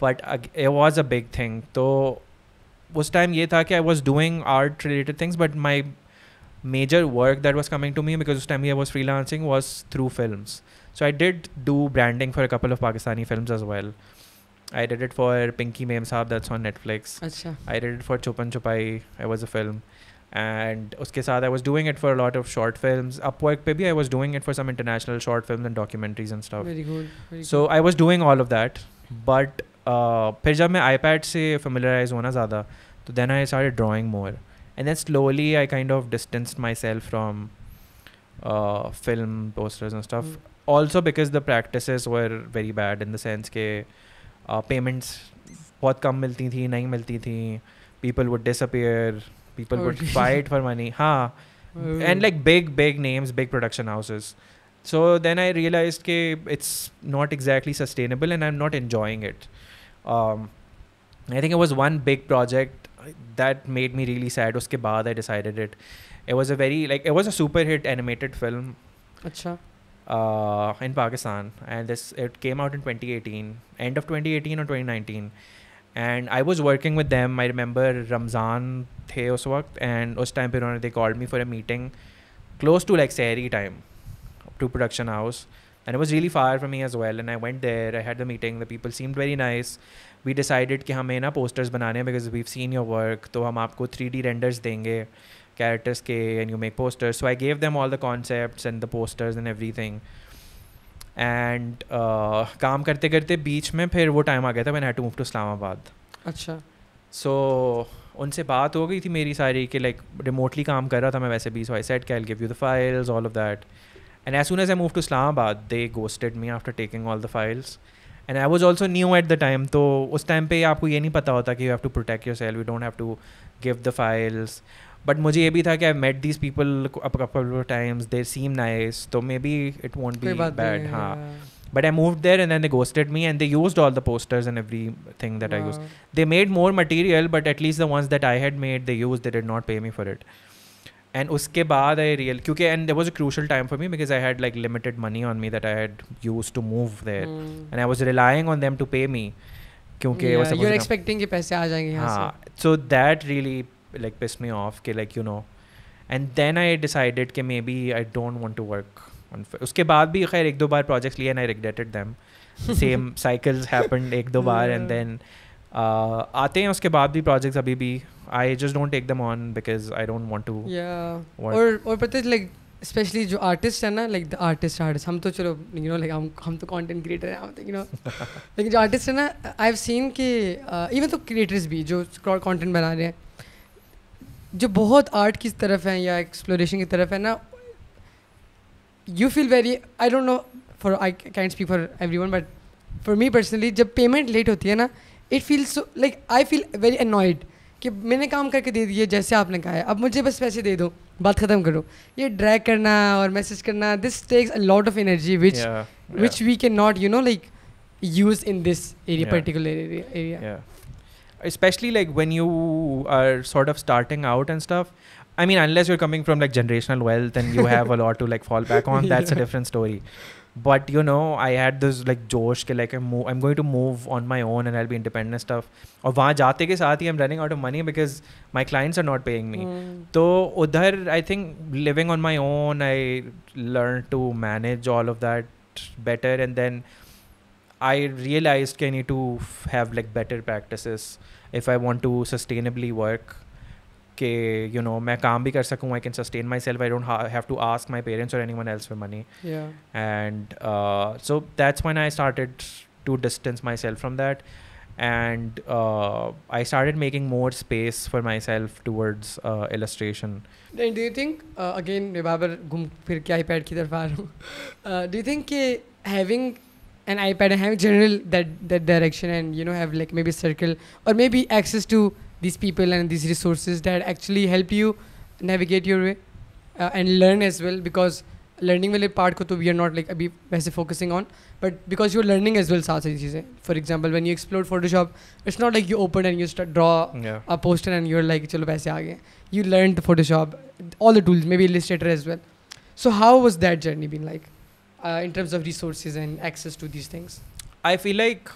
but it was a big thing तो उस टाइम ये था कि I was doing art related things but my major work that was coming to me because this time I was freelancing was through films. So I did do branding for a couple of Pakistani films as well. I did it for Pinky Mame Saab, that's on Netflix. I did it for Chupan Chopai. it was a film. And uske saath, I was doing it for a lot of short films. work, maybe I was doing it for some international short films and documentaries and stuff. so I was doing all of that. But uh, when I familiarized with iPad, then I started drawing more and then slowly I kind of distanced myself from uh, film posters and stuff. Mm. Also because the practices were very bad in the sense के payments बहुत कम मिलती थी नहीं मिलती थी people would disappear people would fight for money हाँ and like big big names big production houses so then I realise कि it's not exactly sustainable and I am not enjoying it I think it was one big project that made me really sad उसके बाद I decided it it was a very like it was a super hit animated film uh, in Pakistan and this it came out in 2018 end of 2018 or 2019 and I was working with them I remember Ramzan थे उस वक्त and उस time पे they called me for a meeting close to like Sehri time to production house and it was really far from me as well and I went there I had the meeting the people seemed very nice we decided कि हमें ना posters बनाने हैं because we've seen your work तो हम आपको three D renders देंगे characters के and you make posters so I gave them all the concept and the posters and every thing and काम करते करते बीच में फिर वो टाइम आ गया था मैंने had to move to Islamabad अच्छा सो so, उनसे बात हो गई थी मेरी सारी कि लाइक रिमोटली काम कर रहा था मैं वैसे भी सो आई सेट कैल give you the files all of that and as soon as I move to Islamabad they ghosted me after taking all the files and I was also new at the time तो उस time पर आपको ये नहीं पता होता कि you have to protect yourself you don't have to give the files but मुझे ये भी था कि I met this people times there seem nice तो maybe it won't be bad हाँ but I move there and they ghosted me and they use all the posters and every everything that I use they made more material but at least the ones that I had made they use they did not pay me for it and उसके बाद I real क्योंकि and there was a crucial time for me because I had like limited money on me that I had use to move there and I was relying on them to pay me क्योंकि expecting कि पैसे आ जाएंगे हाँ so that really like piss me off के like you know and then I decided कि maybe I don't want to work उसके बाद भी खैर एक दो बार प्रोजेक्ट लिए and I regretted them same cycles happen एक दो बार एंड देन hmm. uh, आते हैं उसके बाद भी प्रोजेक्ट्स अभी भी I just don't take them on because I don't want to और और पता है लाइक स्पेशली जो आर्टिस्ट है ना लाइक द आर्टिस्ट आर्टिस्ट हम तो चलो यू नो लाइक हम हम तो कॉन्टेंट क्रिएटर हैं हम तो यू नो <laughs> लेकिन जो आर्टिस्ट है ना आई हैव सीन कि इवन uh, तो क्रिएटर्स भी जो कॉन्टेंट बना रहे हैं जो बहुत आर्ट की तरफ है या एक्सप्लोरेशन की तरफ है ना you feel very I don't know for I can't speak for everyone but for me personally जब पेमेंट लेट होती है ना it feel so like I feel very annoyed कि मैंने काम करके दे दिए जैसे आपने कहा है अब मुझे बस पैसे दे दो बात ख़त्म करो ये ड्रैग करना और मैसेज करना this takes a lot of energy which which we can not you know like use in this area particular area especially like when you are sort of starting out and stuff i mean unless you're coming from like generational wealth and you have a lot to like fall back on that's yeah. a different story but you know i had this like josh like I'm, I'm going to move on my own and i'll be independent stuff or jaate ke saath i'm running out of money because my clients are not paying me so mm. i think living on my own i learned to manage all of that better and then i realized ke, i need to have like better practices if i want to sustainably work कि you know मैं काम भी कर सकूँ I can sustain myself I don't have to ask my parents और anyone else for money and so that's when I started to distance myself from that and uh, uh, I started making more space for myself towards uh, illustration. do you think again, बाबर घूम फिर के iPad की तरफ आ रहा <laughs> Do you think कि having an iPad and having general that that direction and you know have like maybe circle or maybe access to these people and these resources that actually help you navigate your way uh, and learn as well because learning will be part of we are not like be focusing on but because you're learning as well for example when you explore photoshop it's not like you open and you start draw a poster and you're like Chalo, paise aage. you learned photoshop all the tools maybe illustrator as well so how was that journey been like uh, in terms of resources and access to these things i feel like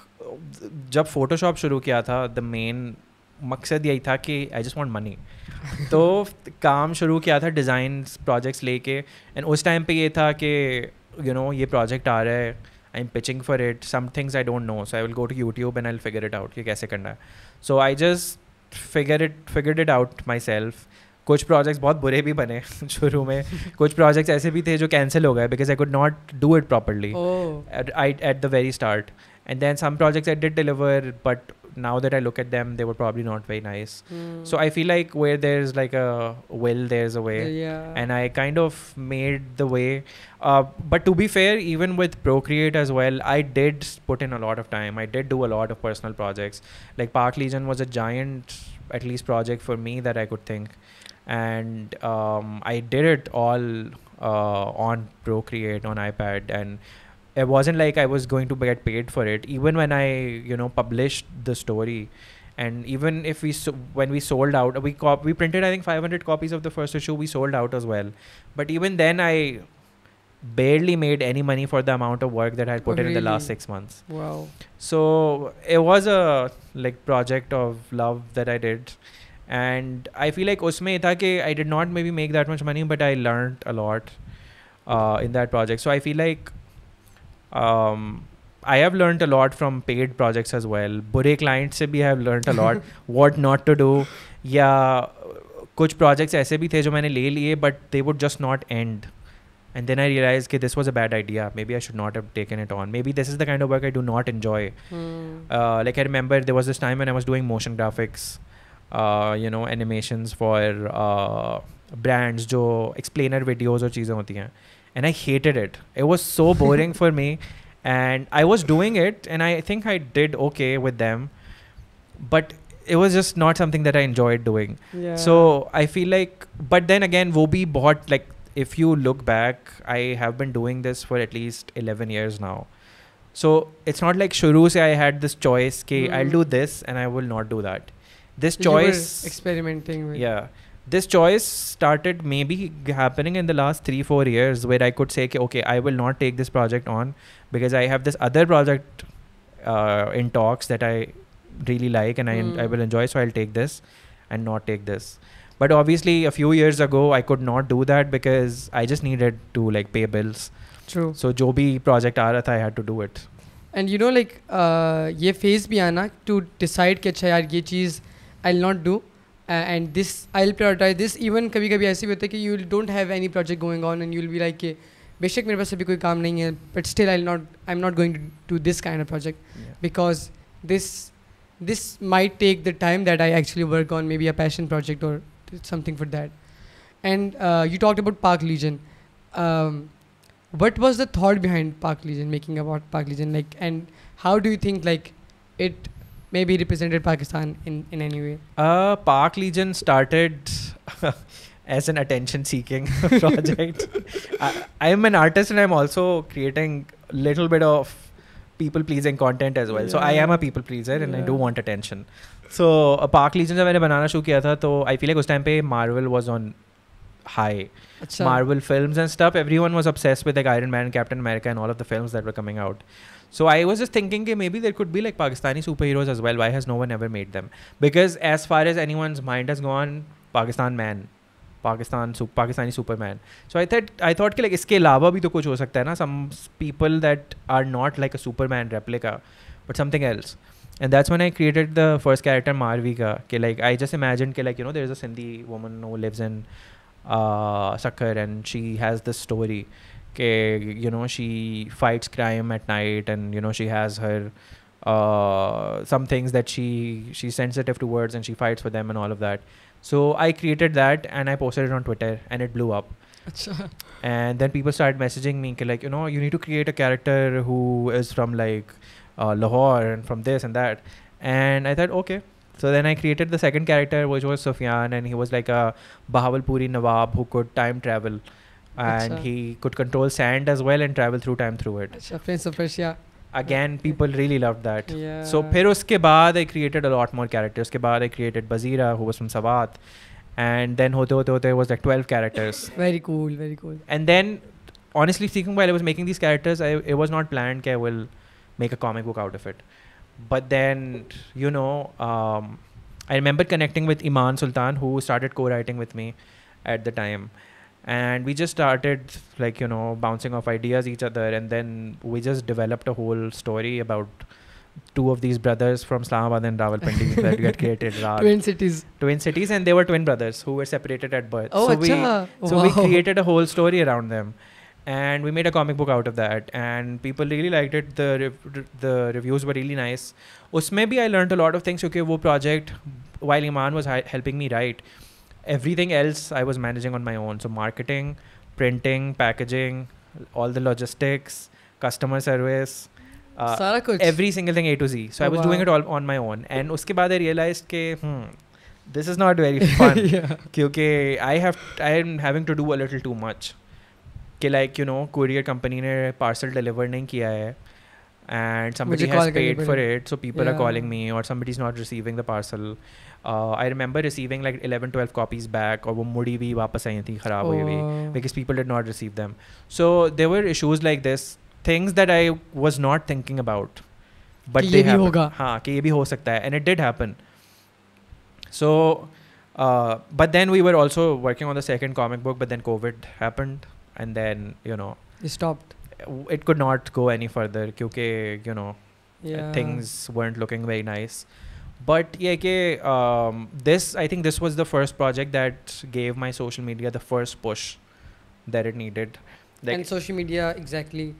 जब uh, Photoshop शुरू किया था the main मकसद यही था कि आई just want money तो काम शुरू किया था डिज़ाइन प्रोजेक्ट्स लेके एंड उस टाइम पे ये था कि यू नो ये प्रोजेक्ट आ रहा है I am pitching for it some things I don't know so I will go to YouTube and I figure it out कि कैसे करना है so I just figure it figure it out myself कुछ projects बहुत बुरे भी बने <laughs> शुरू में कुछ प्रोजेक्ट्स ऐसे भी थे जो कैंसिल हो गए because I could not do it properly at the very start and then some projects I did deliver but now that I look at them, they were probably not very nice. Mm. So I feel like where there's like a will, there's a way. Yeah. And I kind of made the way. Uh, but to be fair, even with Procreate as well, I did put in a lot of time. I did do a lot of personal projects. Like Park Legion was a giant, at least project for me that I could think. And um, I did it all uh, on Procreate on iPad and it wasn't like I was going to get paid for it. Even when I, you know, published the story, and even if we so when we sold out, we cop- we printed I think 500 copies of the first issue. We sold out as well, but even then I barely made any money for the amount of work that I had put in really? in the last six months. Wow. So it was a like project of love that I did. And I feel like usme tha ke I did not maybe make that much money, but I learned a lot uh, in that project. So I feel like um, I have learned a lot from paid projects as well. बुरे clients से भी I have learned a lot <laughs> what not to do Yeah, कुछ projects ऐसे भी थे जो मैंने ले but they would just not end. And then I realized that this was a bad idea. Maybe I should not have taken it on. Maybe this is the kind of work I do not enjoy. Mm. Uh, like I remember there was this time when I was doing motion graphics, uh, you know, animations for uh, brands जो explainer videos or चीज़ें होती हैं and I hated it. It was so <laughs> boring for me, and I was doing it, and I think I did okay with them, but it was just not something that I enjoyed doing. Yeah. So I feel like, but then again, wo bought like if you look back, I have been doing this for at least eleven years now. So it's not like shuru say I had this choice, okay, mm. I'll hmm. do this and I will not do that. This you choice experimenting with. Yeah this choice started maybe happening in the last three four years where i could say okay i will not take this project on because i have this other project uh, in talks that i really like and mm. I, I hmm. will enjoy so i'll take this and not take this but obviously a few years ago i could not do that because i just needed to like pay bills true so joby project aa tha i had to do it and you know like uh, ye phase bhi aana to decide ki acha yaar ye cheez i'll not do and this I'll prioritize this even कभी कभी ऐसे भी होता है कि you don't have any project going on and you'll be like के बेशक मेरे पास अभी कोई काम नहीं है but still I not I am not going to do this kind of project because this this might take the time that I actually work on maybe a passion project और something for that and you talked about park legion what was the thought behind Park Legion, making about Park Legion, like, and how do you think like it May be represented Pakistan in, in any way? Uh, Park Legion started <laughs> as an attention seeking <laughs> project. <laughs> I, am an artist and I'm also creating a little bit of people pleasing content as well. So I am a people pleaser and I do want attention. So uh, Park Legion जब मैंने बनाना शुरू किया था So I feel like उस time Marvel was on high. Marvel films and stuff. Everyone was obsessed with like Iron Man, Captain America and all of the films that were coming out. So I was just thinking that maybe there could be like Pakistani superheroes as well. Why has no one ever made them? Because as far as anyone's mind has gone, Pakistan man. Pakistan Pakistani Superman. So I thought I thought ki, like iske lava bhi to kuch ho sakta hai na. some people that are not like a Superman replica, but something else. And that's when I created the first character Marvika. Ke, like I just imagined ke, like, you know, there's a Sindhi woman who lives in uh, and she has this story. कि you know she fights crime at night and you know she has her some things that she she's sensitive towards and she fights for them and all of that. So I created that and I posted it on Twitter and it blew up. and then people started messaging me like you know you need to create a character who is from like uh, Lahore and from this and that. And I thought okay. So then I created the second character which was Sufyan and he was like a Bahawalpuri Nawab who could time travel and Achha. he could control sand as well and travel through time through it. Achha, of Again, people really loved that. Yeah. So, then उसके I created a lot more characters. After I created Bazira, who was from Sabat, and then hote hote hote was like 12 characters. <laughs> very cool, very cool. And then, honestly speaking, while I was making these characters, I it was not planned that I will make a comic book out of it. But then, you know, um, I remember connecting with Iman Sultan, who started co-writing with me at the time and we just started like you know bouncing off ideas each other and then we just developed a whole story about two of these brothers from Islamabad and Rawalpindi <laughs> that got created. Twin cities. Twin cities, and they were twin brothers who were separated at birth. Oh, so achha. we so wow. we created a whole story around them, and we made a comic book out of that. And people really liked it. The the reviews were really nice. Us maybe I learned a lot of things Okay, wo project while Iman was helping me write everything else I was managing on my own. So marketing, printing, packaging, all the logistics, customer service. Uh, every single thing A to Z. So oh, I was wow. doing it all on my own. And उसके बाद I realized के hmm, this is not very <laughs> fun yeah. I have I am having to do a little too much. कि like you know courier company ने parcel delivered नहीं किया and somebody Which has paid for it so people yeah. are calling me or somebody's not receiving the parcel I remember receiving like eleven twelve copies back और वो मुड़ी भी वापस आई थी ख़राब हुई हुई because people did not receive them so there were issues like this things that I was not thinking about but ये भी होगा हाँ कि ये भी हो सकता है and it did happen so but then we were also working on the second comic book but then Covid happened and then you know stopped it could not go any further because you know yeah. things weren't looking very nice but yeah okay, um, this i think this was the first project that gave my social media the first push that it needed like and social media exactly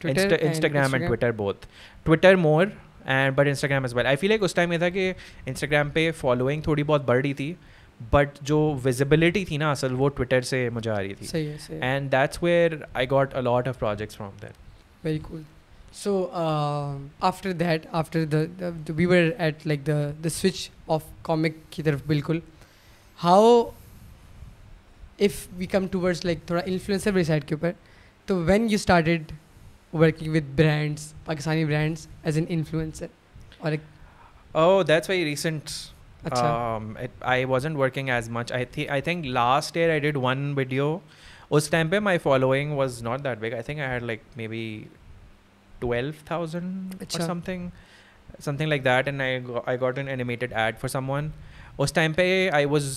twitter Insta and instagram, and twitter both twitter more and but Instagram as well. I feel like उस time ये था कि Instagram पे following थोड़ी बहुत बढ़ थी but जो विजिबिलिटी थी ना असल वो ट्विटर से मुझे आ रही थी and that's where I got a lot of projects from that very cool so uh, after that, after the, the, the, we were at like the the switch of comic की bilkul. how if we come towards like thora influencer side ke ऊपर तो when you started working with brands Pakistani brands as an influencer or like oh that's very recent um, it, I wasn't working as much. I think I think last year I did one video. उस time पे my following was not that big I think I had like maybe twelve thousand or something, something like that. And I I got an animated ad for someone. Was time I was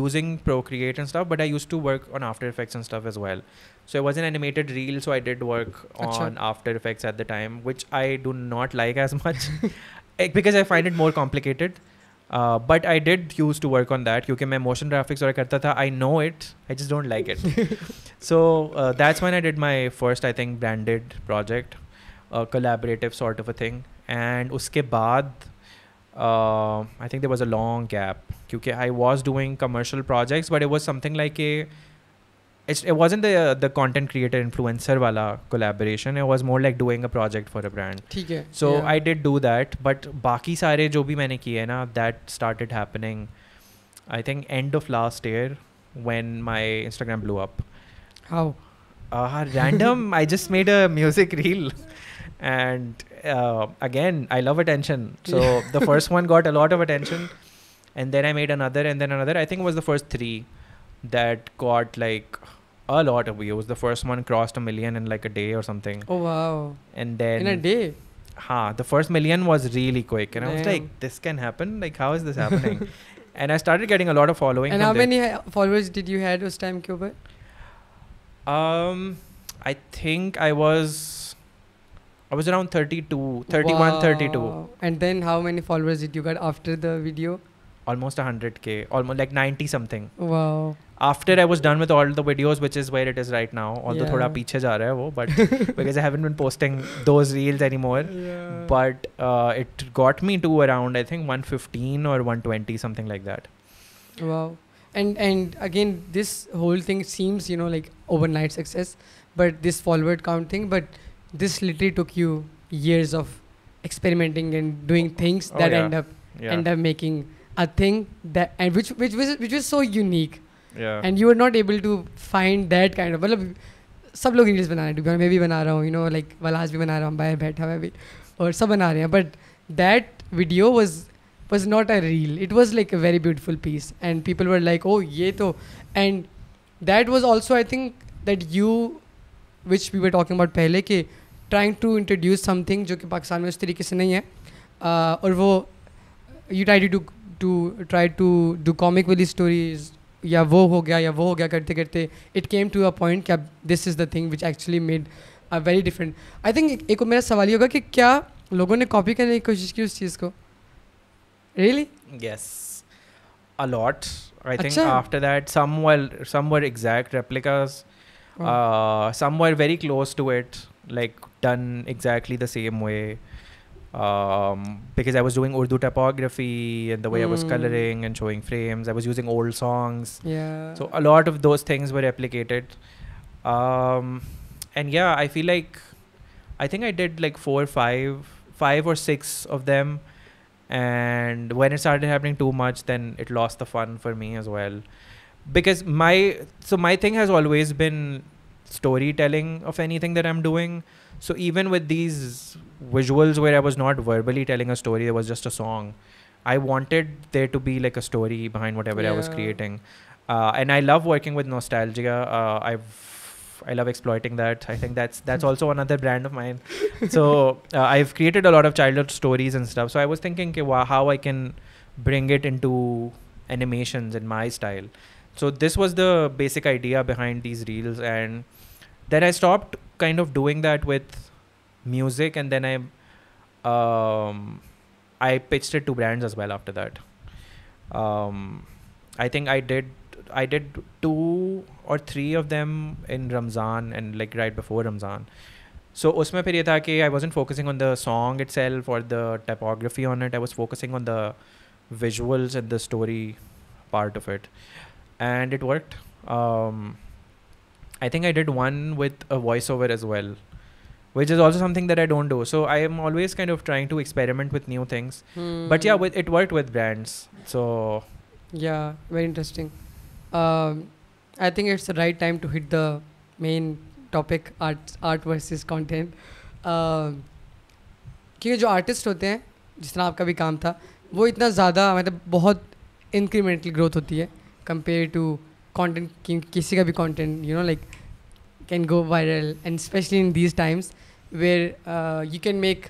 using Procreate and stuff, but I used to work on After Effects and stuff as well. So it was not animated reel. So I did work on After Effects at the time, which I do not like as much, <laughs> eh, because I find it more complicated. But I did use to work on that क्योंकि मैं motion graphics वगैरह करता था I know it I just don't like it so that's when I did my first I think branded project collaborative sort of a thing and उसके बाद I think there was a long gap क्योंकि I was doing commercial projects but it was something like a it's, it wasn't the uh, the content creator influencer wala collaboration. It was more like doing a project for a brand. ठीक है. So yeah. I did do that, but बाकी सारे जो भी मैंने किए ना that started happening, I think end of last year when my Instagram blew up. How? Uh, random. <laughs> I just made a music reel. And uh, again, I love attention. So yeah. <laughs> the first one got a lot of attention. And then I made another and then another. I think it was the first three that got like a lot of views. The first one crossed a million in like a day or something. Oh wow! And then in a day. Ha! The first million was really quick, and Damn. I was like, "This can happen. Like, how is this happening?" <laughs> and I started getting a lot of following. And how many uh, followers did you had this time, Cuba? Um, I think I was, I was around 32, 31, wow. 32. And then how many followers did you get after the video? almost 100k almost like 90 something wow after i was done with all the videos which is where it is right now although yeah. thoda piche ja raha hai wo, but <laughs> because i haven't been posting those reels anymore yeah. but uh, it got me to around i think 115 or 120 something like that wow and and again this whole thing seems you know like overnight success but this forward count thing but this literally took you years of experimenting and doing oh, things oh, that yeah. end up end up making a thing that and which which was which was so unique. Yeah. And you were not able to find that kind of मतलब सब लोग reels बना रहे हैं to मैं भी बना रहा हूँ यू नो लाइक वलाज भी बना रहा हूँ बाय बैठा मैं भी और सब बना रहे हैं but that video was was not a reel it was like a very beautiful piece and people were like ओ ये तो and that was also I think that you which we were talking about पहले कि trying to introduce something जो कि पाकिस्तान में उस तरीके से नहीं है uh, और वो you try to to try to do comic वाली स्टोरीज या वो हो गया या वो हो गया करते करते it came to a point क्या this is the thing which actually made a very different I think एक मेरा सवाल ये होगा कि क्या लोगों ने कॉपी करने की कोशिश की उस चीज़ को really yes a lot I think after that some exact replicas some very close to it like done exactly the same way um, because I was doing Urdu typography and the way mm. I was hmm. coloring and showing frames. I was using old songs. Yeah. So a lot of those things were replicated. Um, and yeah, I feel like I think I did like four, five, five or six of them. And when it started happening too much, then it lost the fun for me as well. Because my so my thing has always been storytelling of anything that I'm doing. So even with these visuals where I was not verbally telling a story, there was just a song. I wanted there to be like a story behind whatever yeah. I was creating. Uh, and I love working with nostalgia. Uh, I've I love exploiting that. I think that's that's <laughs> also another brand of mine. So uh, I've created a lot of childhood stories and stuff. So I was thinking okay, wow, how I can bring it into animations in my style. So this was the basic idea behind these reels and then I stopped kind of doing that with music, and then I um, I pitched it to brands as well after that. Um, I think I did I did two or three of them in Ramzan and like right before Ramzan. So usme phir ye tha ki I wasn't focusing on the song itself or the typography on it. I was focusing on the visuals and the story part of it, and it worked. Um, I think I did one with a voiceover as well, which is also something that I don't do. So I am always kind of trying to experiment with new things. Hmm. But yeah, with, it worked with brands. So yeah, very interesting. Um, I think it's the right time to hit the main topic art art versus content. Um, क्योंकि जो artist होते हैं जिस तरह आपका भी काम था वो इतना ज़्यादा मतलब बहुत इंक्रीमेंटल ग्रोथ होती है कंपेयर टू content किसी का भी content you know like can go viral and especially in these times where uh, you can make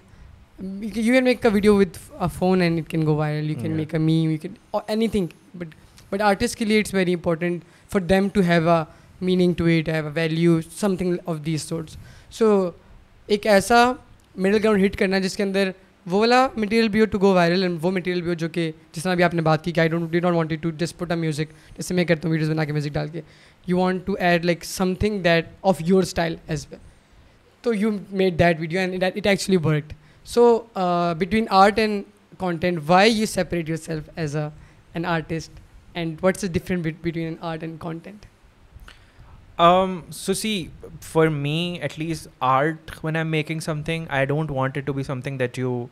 you can make a video with a phone and it can go viral you can yeah. make a meme you can or anything but but artists ke liye it's very important for them to have a meaning to it have a value something of these sorts so एक ऐसा middle ground hit करना जिसके अंदर वो वाला material भी हो to go viral and वो मटेरियल भी हो जो कि जिस तरह भी आपने बात की I don't do not want to just put a music जैसे मैं करता हूँ वीडियोज बना के म्यूजिक डाल के you want to add like something that of your style as well तो you made that video and it actually worked so between art and content why you separate yourself as a an artist and what's the different between an art and content सुशी for me at least art when i'm making something i don't want it to be something that you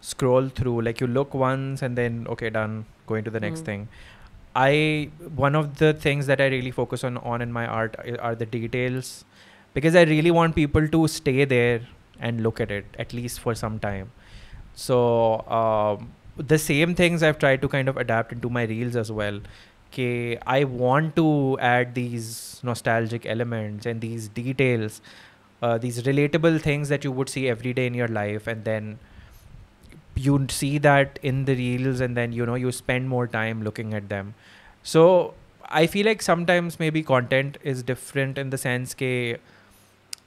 scroll through like you look once and then okay done going to the next mm. thing i one of the things that i really focus on on in my art are the details because i really want people to stay there and look at it at least for some time so um, the same things i've tried to kind of adapt into my reels as well okay, I want to add these nostalgic elements and these details, uh, these relatable things that you would see every day in your life, and then you see that in the reels, and then you know you spend more time looking at them. So I feel like sometimes maybe content is different in the sense that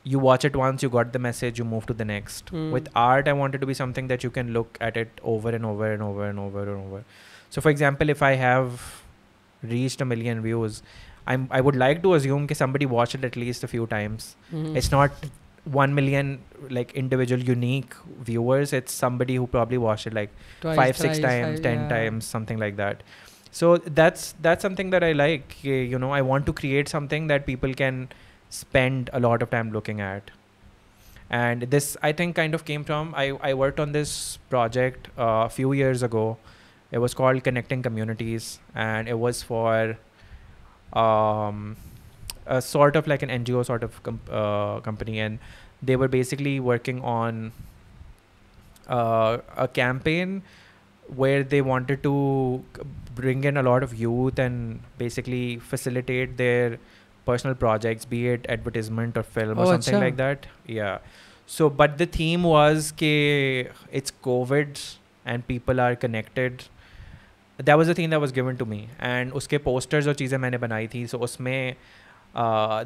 you watch it once, you got the message, you move to the next. Hmm. With art, I want it to be something that you can look at it over and over and over and over and over. So, for example, if I have reached a million views, I'm I would like to assume that somebody watched it at least a few times. Mm-hmm. It's not one million like individual unique viewers. It's somebody who probably watched it like twice, five, twice, six times, ten yeah. times, something like that. So that's that's something that I like. You know, I want to create something that people can spend a lot of time looking at and this i think kind of came from i, I worked on this project uh, a few years ago it was called Connecting Communities, and it was for um, a sort of like an NGO sort of com uh, company, and they were basically working on uh, a campaign where they wanted to bring in a lot of youth and basically facilitate their personal projects, be it advertisement or film oh, or something like that. Yeah. So, but the theme was that it's COVID and people are connected that was a thing that was given to me and उसके posters और चीज़ें मैंने बनाई थी सो उसमें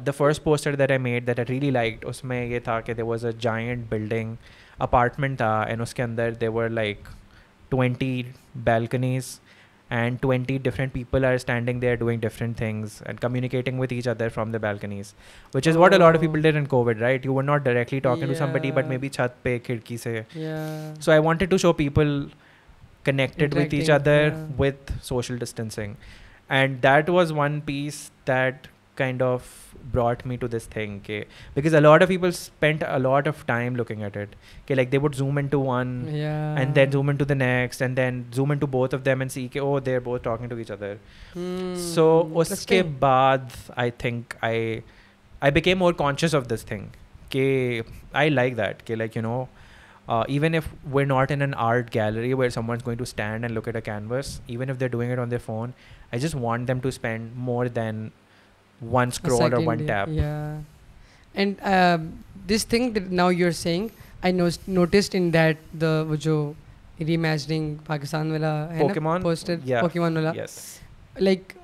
the first poster that I made that I really like उसमें ये था कि there was a giant building apartment था एंड उसके अंदर they were like twenty balconies and twenty different people are standing they are doing different things and communicating with each other from the balconies which is what a lot of people did in Covid right you were not directly talking to someone but maybe छत पे खिड़की से so I wanted to show people connected with each other yeah. with social distancing and that was one piece that kind of brought me to this thing ke, because a lot of people spent a lot of time looking at it ke, like they would zoom into one yeah. and then zoom into the next and then zoom into both of them and see ke, oh they're both talking to each other hmm. so uske baad i think i i became more conscious of this thing ke, i like that ke, like you know uh, even if we're not in an art gallery where someone's going to stand and look at a canvas, even if they're doing it on their phone, I just want them to spend more than one scroll or one tap. Yeah, and um, this thing that now you're saying, I no- noticed in that the jo reimagining Pakistan wala Pokemon posted yeah. Pokemon wala. Yes. Like,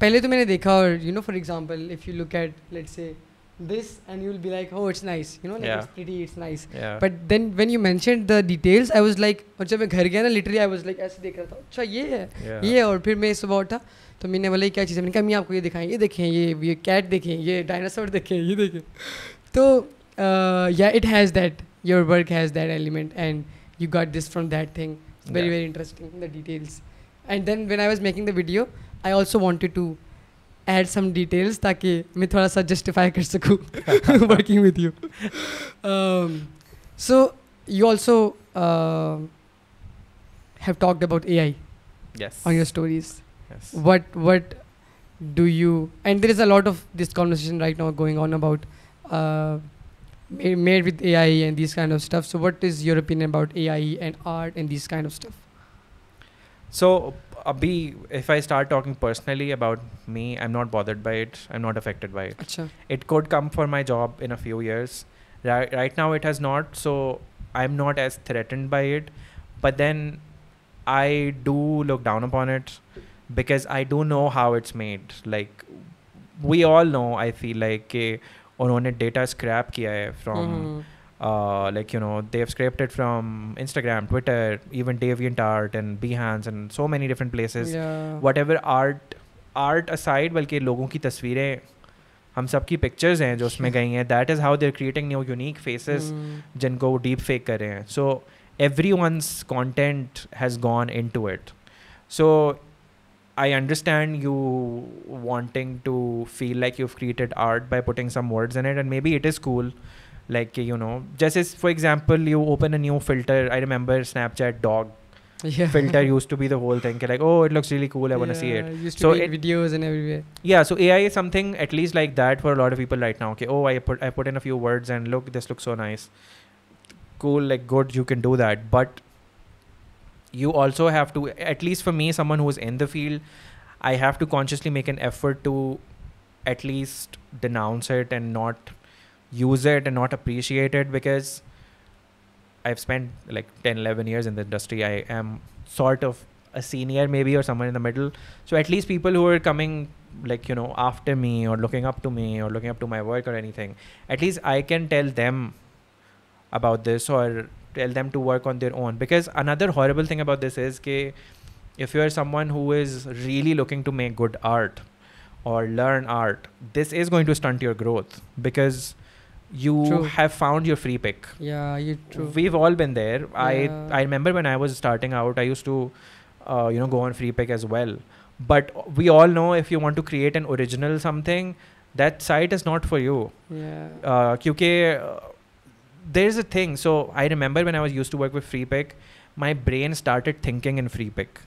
पहले तो मैंने you know for example if you look at let's say this and you'll be like oh it's nice you know like yeah. it's pretty it's nice yeah. but then when you mentioned the details I was like और जब मैं घर गया ना literally I was like ऐसे देख रहा था अच्छा ये है yeah. ये है और फिर मैं सुबह उठा तो मैंने बोला क्या चीज़ है मैंने कहा मैं आपको ये दिखाएं ये देखें ये ये कैट देखें ये डायनासोर देखें ये देखें तो या it has that your work has that element and you got this from that thing very very interesting the details and then when i was making the video i also wanted to add some details ताकि मैं थोड़ा सा justify कर सकूँ working with you so you also have talked about A I on your stories what what do you and there is a lot of this conversation right now going on about made with AI and these kind of so what is your opinion about A I and art and this kind of stuff? So, abhi, if I start talking personally about me, I'm not bothered by it. I'm not affected by it. Achha. It could come for my job in a few years. Right, right now, it has not. So I'm not as threatened by it. But then I do look down upon it because I do know how it's made. Like, we all know, I feel like, उन्होंने data scrape किया है from uh, like you know they've scraped it from instagram twitter even Art and behance and so many different places yeah. whatever art art aside, बल्कि logon ki तस्वीरें हम सब की pictures हैं जो उसमें गई हैं That is how they are creating new unique faces, hmm. जिनको वो डीप फेक So रहे हैं so everyone's content has I understand you wanting to feel like you've created art by putting some words in it, and maybe it is cool like you know just as for example you open a new filter i remember snapchat dog yeah. <laughs> filter used to be the whole thing like oh it looks really cool i yeah, want to see it used to so it, videos and everywhere yeah so ai is something at least like that for a lot of people right now okay oh i put i put in a few words and look this looks so nice cool like good you can do that but you also have to at least for me someone who's in the field i have to consciously make an effort to at least denounce it and not use it and not appreciate it because I've spent like 10, 11 years in the industry. I am sort of a senior maybe or somewhere in the middle. So at least people who are coming like, you know, after me or looking up to me or looking up to my work or anything, at least I can tell them about this or tell them to work on their own. Because another horrible thing about this is that if you are someone who is really looking to make good art or learn art, this is going to stunt your growth because – you true. have found your free pick. Yeah, you true. We've all been there. Yeah. I I remember when I was starting out, I used to, uh, you know, go on free pick as well. But we all know if you want to create an original something, that site is not for you. Yeah. Uh, because uh, there's a thing. So I remember when I was used to work with free pick, my brain started thinking in free pick.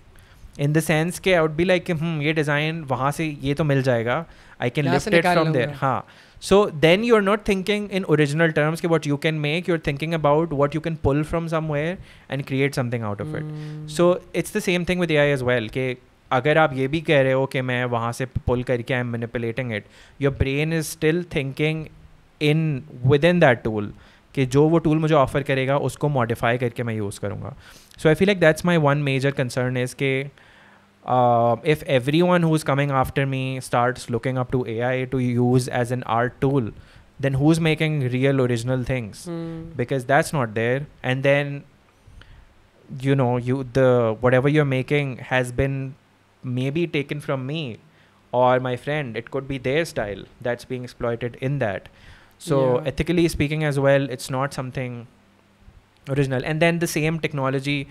In the sense के I would be like ये design वहाँ से ये तो मिल जाएगा I can lift it from there. हाँ so then you're not thinking in original terms what you can make. You're thinking about what you can pull from somewhere and create something out of it. Hmm. So it's the same thing with AI as well. के अगर आप ये भी कह रहे हो कि मैं वहाँ से पुल करके I am manipulating it your brain is still thinking in within that tool कि जो वो टूल मुझे ऑफर करेगा उसको मॉडिफाई करके मैं यूज़ करूँगा so I feel like that's my one major concern is के um, if everyone who's coming after me starts looking up to AI to use as an art tool, then who's making real original things? Mm. Because that's not there. And then, you know, you the whatever you're making has been maybe taken from me or my friend. It could be their style that's being exploited in that. So yeah. ethically speaking, as well, it's not something original. And then the same technology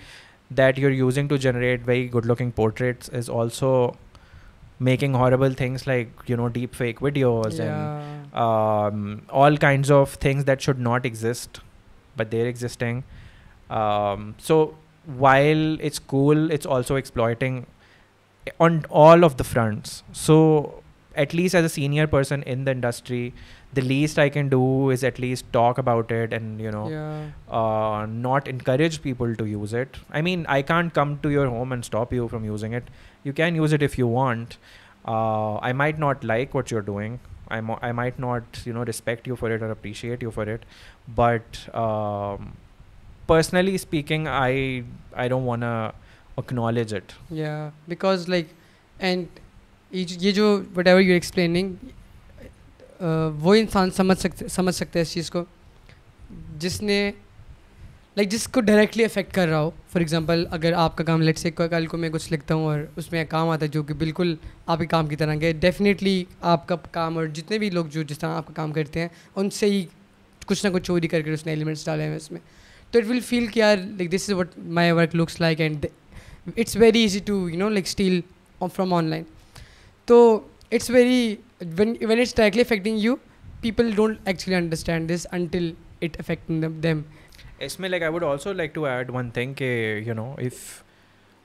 that you're using to generate very good looking portraits is also making horrible things like you know deep fake videos yeah. and um, all kinds of things that should not exist but they're existing um, so while it's cool it's also exploiting on all of the fronts so at least as a senior person in the industry the least I can do is at least talk about it and you know yeah. uh, not encourage people to use it. I mean, I can't come to your home and stop you from using it. You can use it if you want. Uh, I might not like what you're doing. I, mo- I might not you know respect you for it or appreciate you for it, but um, personally speaking, I I don't wanna acknowledge it. Yeah, because like, and ये जो whatever you're explaining वो इंसान समझ सकते समझ सकते हैं इस चीज़ को जिसने लाइक like, जिसको डायरेक्टली अफेक्ट कर रहा हो फॉर एग्जांपल अगर आपका काम लेट से कल को मैं कुछ लिखता हूँ और उसमें काम आता है जो कि बिल्कुल आपके काम की तरह के डेफिनेटली आपका काम और जितने भी लोग जो जिस तरह आपका काम करते हैं उनसे ही कुछ ना कुछ चोरी करके उसने एलिमेंट्स डाले हैं उसमें तो इट विल फील कि यार like this is what my work looks like and it's very easy to you know like steal from online तो it's very when when it's directly affecting you people don't actually understand this until it affecting them, them. like I would also like to add one thing कि you know if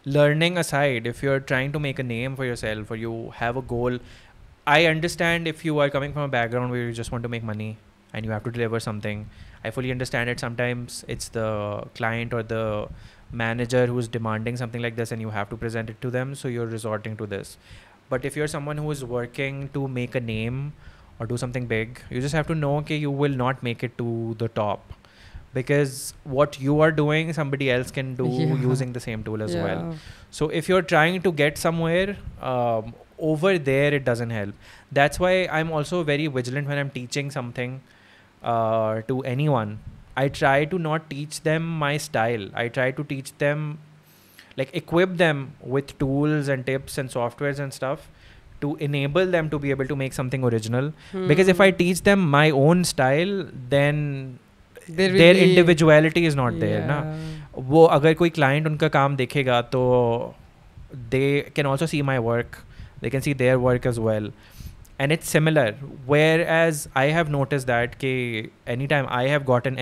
learning aside if you're trying to make a name for yourself or you have a goal I understand if you are coming from a background where you just want to make money and you have to deliver something I fully understand it sometimes it's the client or the manager who's demanding something like this and you have to present it to them so you're resorting to this but if you're someone who is working to make a name or do something big you just have to know okay you will not make it to the top because what you are doing somebody else can do <laughs> yeah. using the same tool as yeah. well so if you're trying to get somewhere um, over there it doesn't help that's why i'm also very vigilant when i'm teaching something uh, to anyone i try to not teach them my style i try to teach them like equip them with tools and tips and softwares and stuff to enable them to be able to make something original hmm. because if i teach them my own style then their individuality is not there ना वो अगर कोई client उनका काम देखेगा तो they can also see my work they can see their work as well and it's similar whereas I have notice that कि any time I have gotten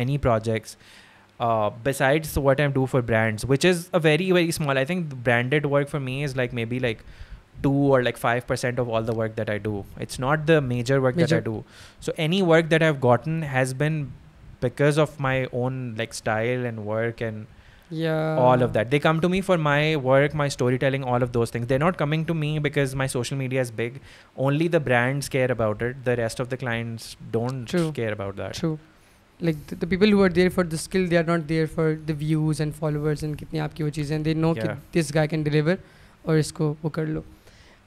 uh, besides what I do for brands, which is a very very small. I think branded work for me is like maybe like two or like five percent of all the work that I do. It's not the major work major. that I do. So any work that I've gotten has been because of my own like style and work and yeah all of that they come to me for my work my storytelling all of those things they're not coming to me because my social media is big only the brands care about it the rest of the clients don't True. care about that True. Like the people people who are there for the skill they are not there for the views and followers कितनी आपकी वो चीज़ें and they know yeah. कि this guy can deliver और इसको वो कर लो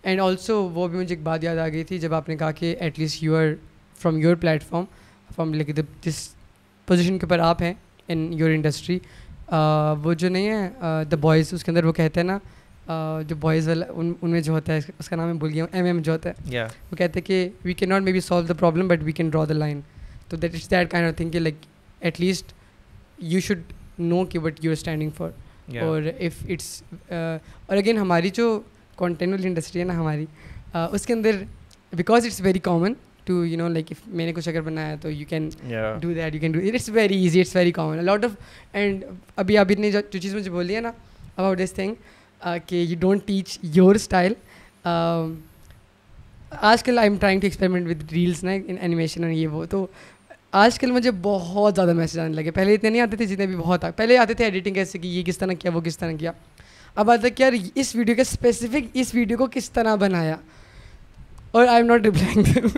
and also वो भी मुझे एक बात याद आ गई थी जब आपने कहा कि at least you are from your platform from like this position के ऊपर आप हैं इन योर इंडस्ट्री वो जो नहीं है द बॉयज़ उसके अंदर वो कहते हैं ना Uh, जो बॉयज़ वाला उन उनमें जो होता है उसका नाम है भूल एम एम जो होता है yeah. वो कहते हैं कि we can not maybe solve the problem but we can draw the line तो that is that kind of thing like at least you should know कि what you are standing for और if it's uh, और again हमारी जो कॉन्टेनल industry है ना हमारी uh, उसके अंदर because it's very common to you know like if मैंने कुछ अगर बनाया तो you can do that you can do it it's very easy it's very common lot of and अभी अभी ने जो चीज़ मुझे बोली है ना अबाउट दिस थिंग कि you don't teach your style आजकल I am trying to experiment with reels ना इन एनिमेशन और ये वो तो आजकल मुझे बहुत ज़्यादा मैसेज आने लगे पहले इतने नहीं आते थे जितने भी बहुत आ पहले आते थे एडिटिंग कैसे की ये किस तरह किया वो किस तरह किया अब आता है कि यार इस वीडियो के स्पेसिफिक इस वीडियो को किस तरह बनाया और I am not replying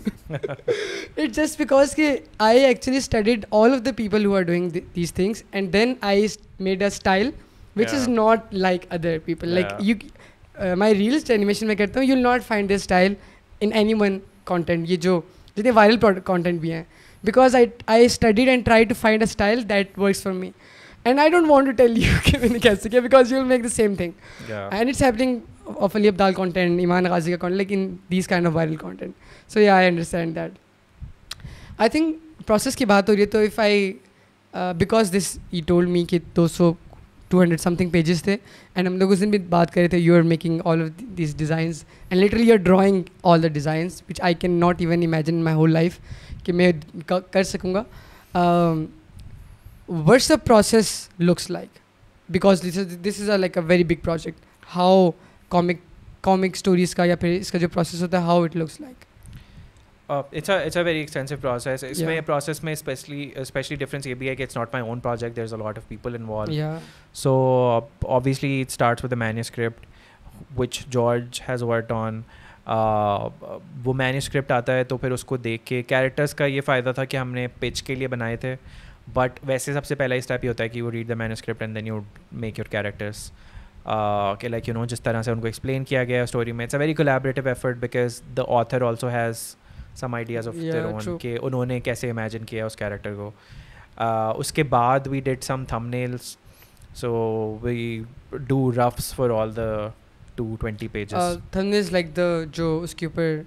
it's just because कि I actually studied all of the people who are doing these things and then I made a style which is not like other people like you my reels animation में करता हूँ you will not find this style in any one content ये जो जितने viral content भी हैं because I, I studied and tried to find a style that works for me. And I don't want to tell <laughs> you because you'll make the same thing. Yeah. And it's happening of Ali Abdal content, Iman Ghazi content, like in these kind of viral content. So yeah, I understand that. I think process ki baat हो रही है if I uh, because this he told me ki 200 200 something pages the, and hum log us din bhi baat kare the. you are making all of these designs and literally you're drawing all the designs which I cannot even imagine my whole life. कि मैं कर सकूँगा what's the process looks like because this is this is a like a very big project how comic comic stories का या फिर इसका जो process होता है how it looks like it's it's a very extensive process इसमें process में specially specially difference ये भी है कि it's not my own project there is a lot of people involve so obviously it start with the manuscript which George has worked on वो manuscript आता है तो फिर उसको देख के कैरेक्टर्स का ये फ़ायदा था कि हमने पिच के लिए बनाए थे बट वैसे सबसे पहला स्टेप ही होता है कि वो read the manuscript and then you make your characters के लाइक यू नो जिस तरह से उनको एक्सप्लेन किया गया स्टोरी में it's a very collaborative effort because the author also has some ideas of their own के उन्होंने कैसे इमेजिन किया उस कैरेक्टर को uh, उसके बाद we did some thumbnails so we do roughs for all the two twenty pages thing is like the जो उसके ऊपर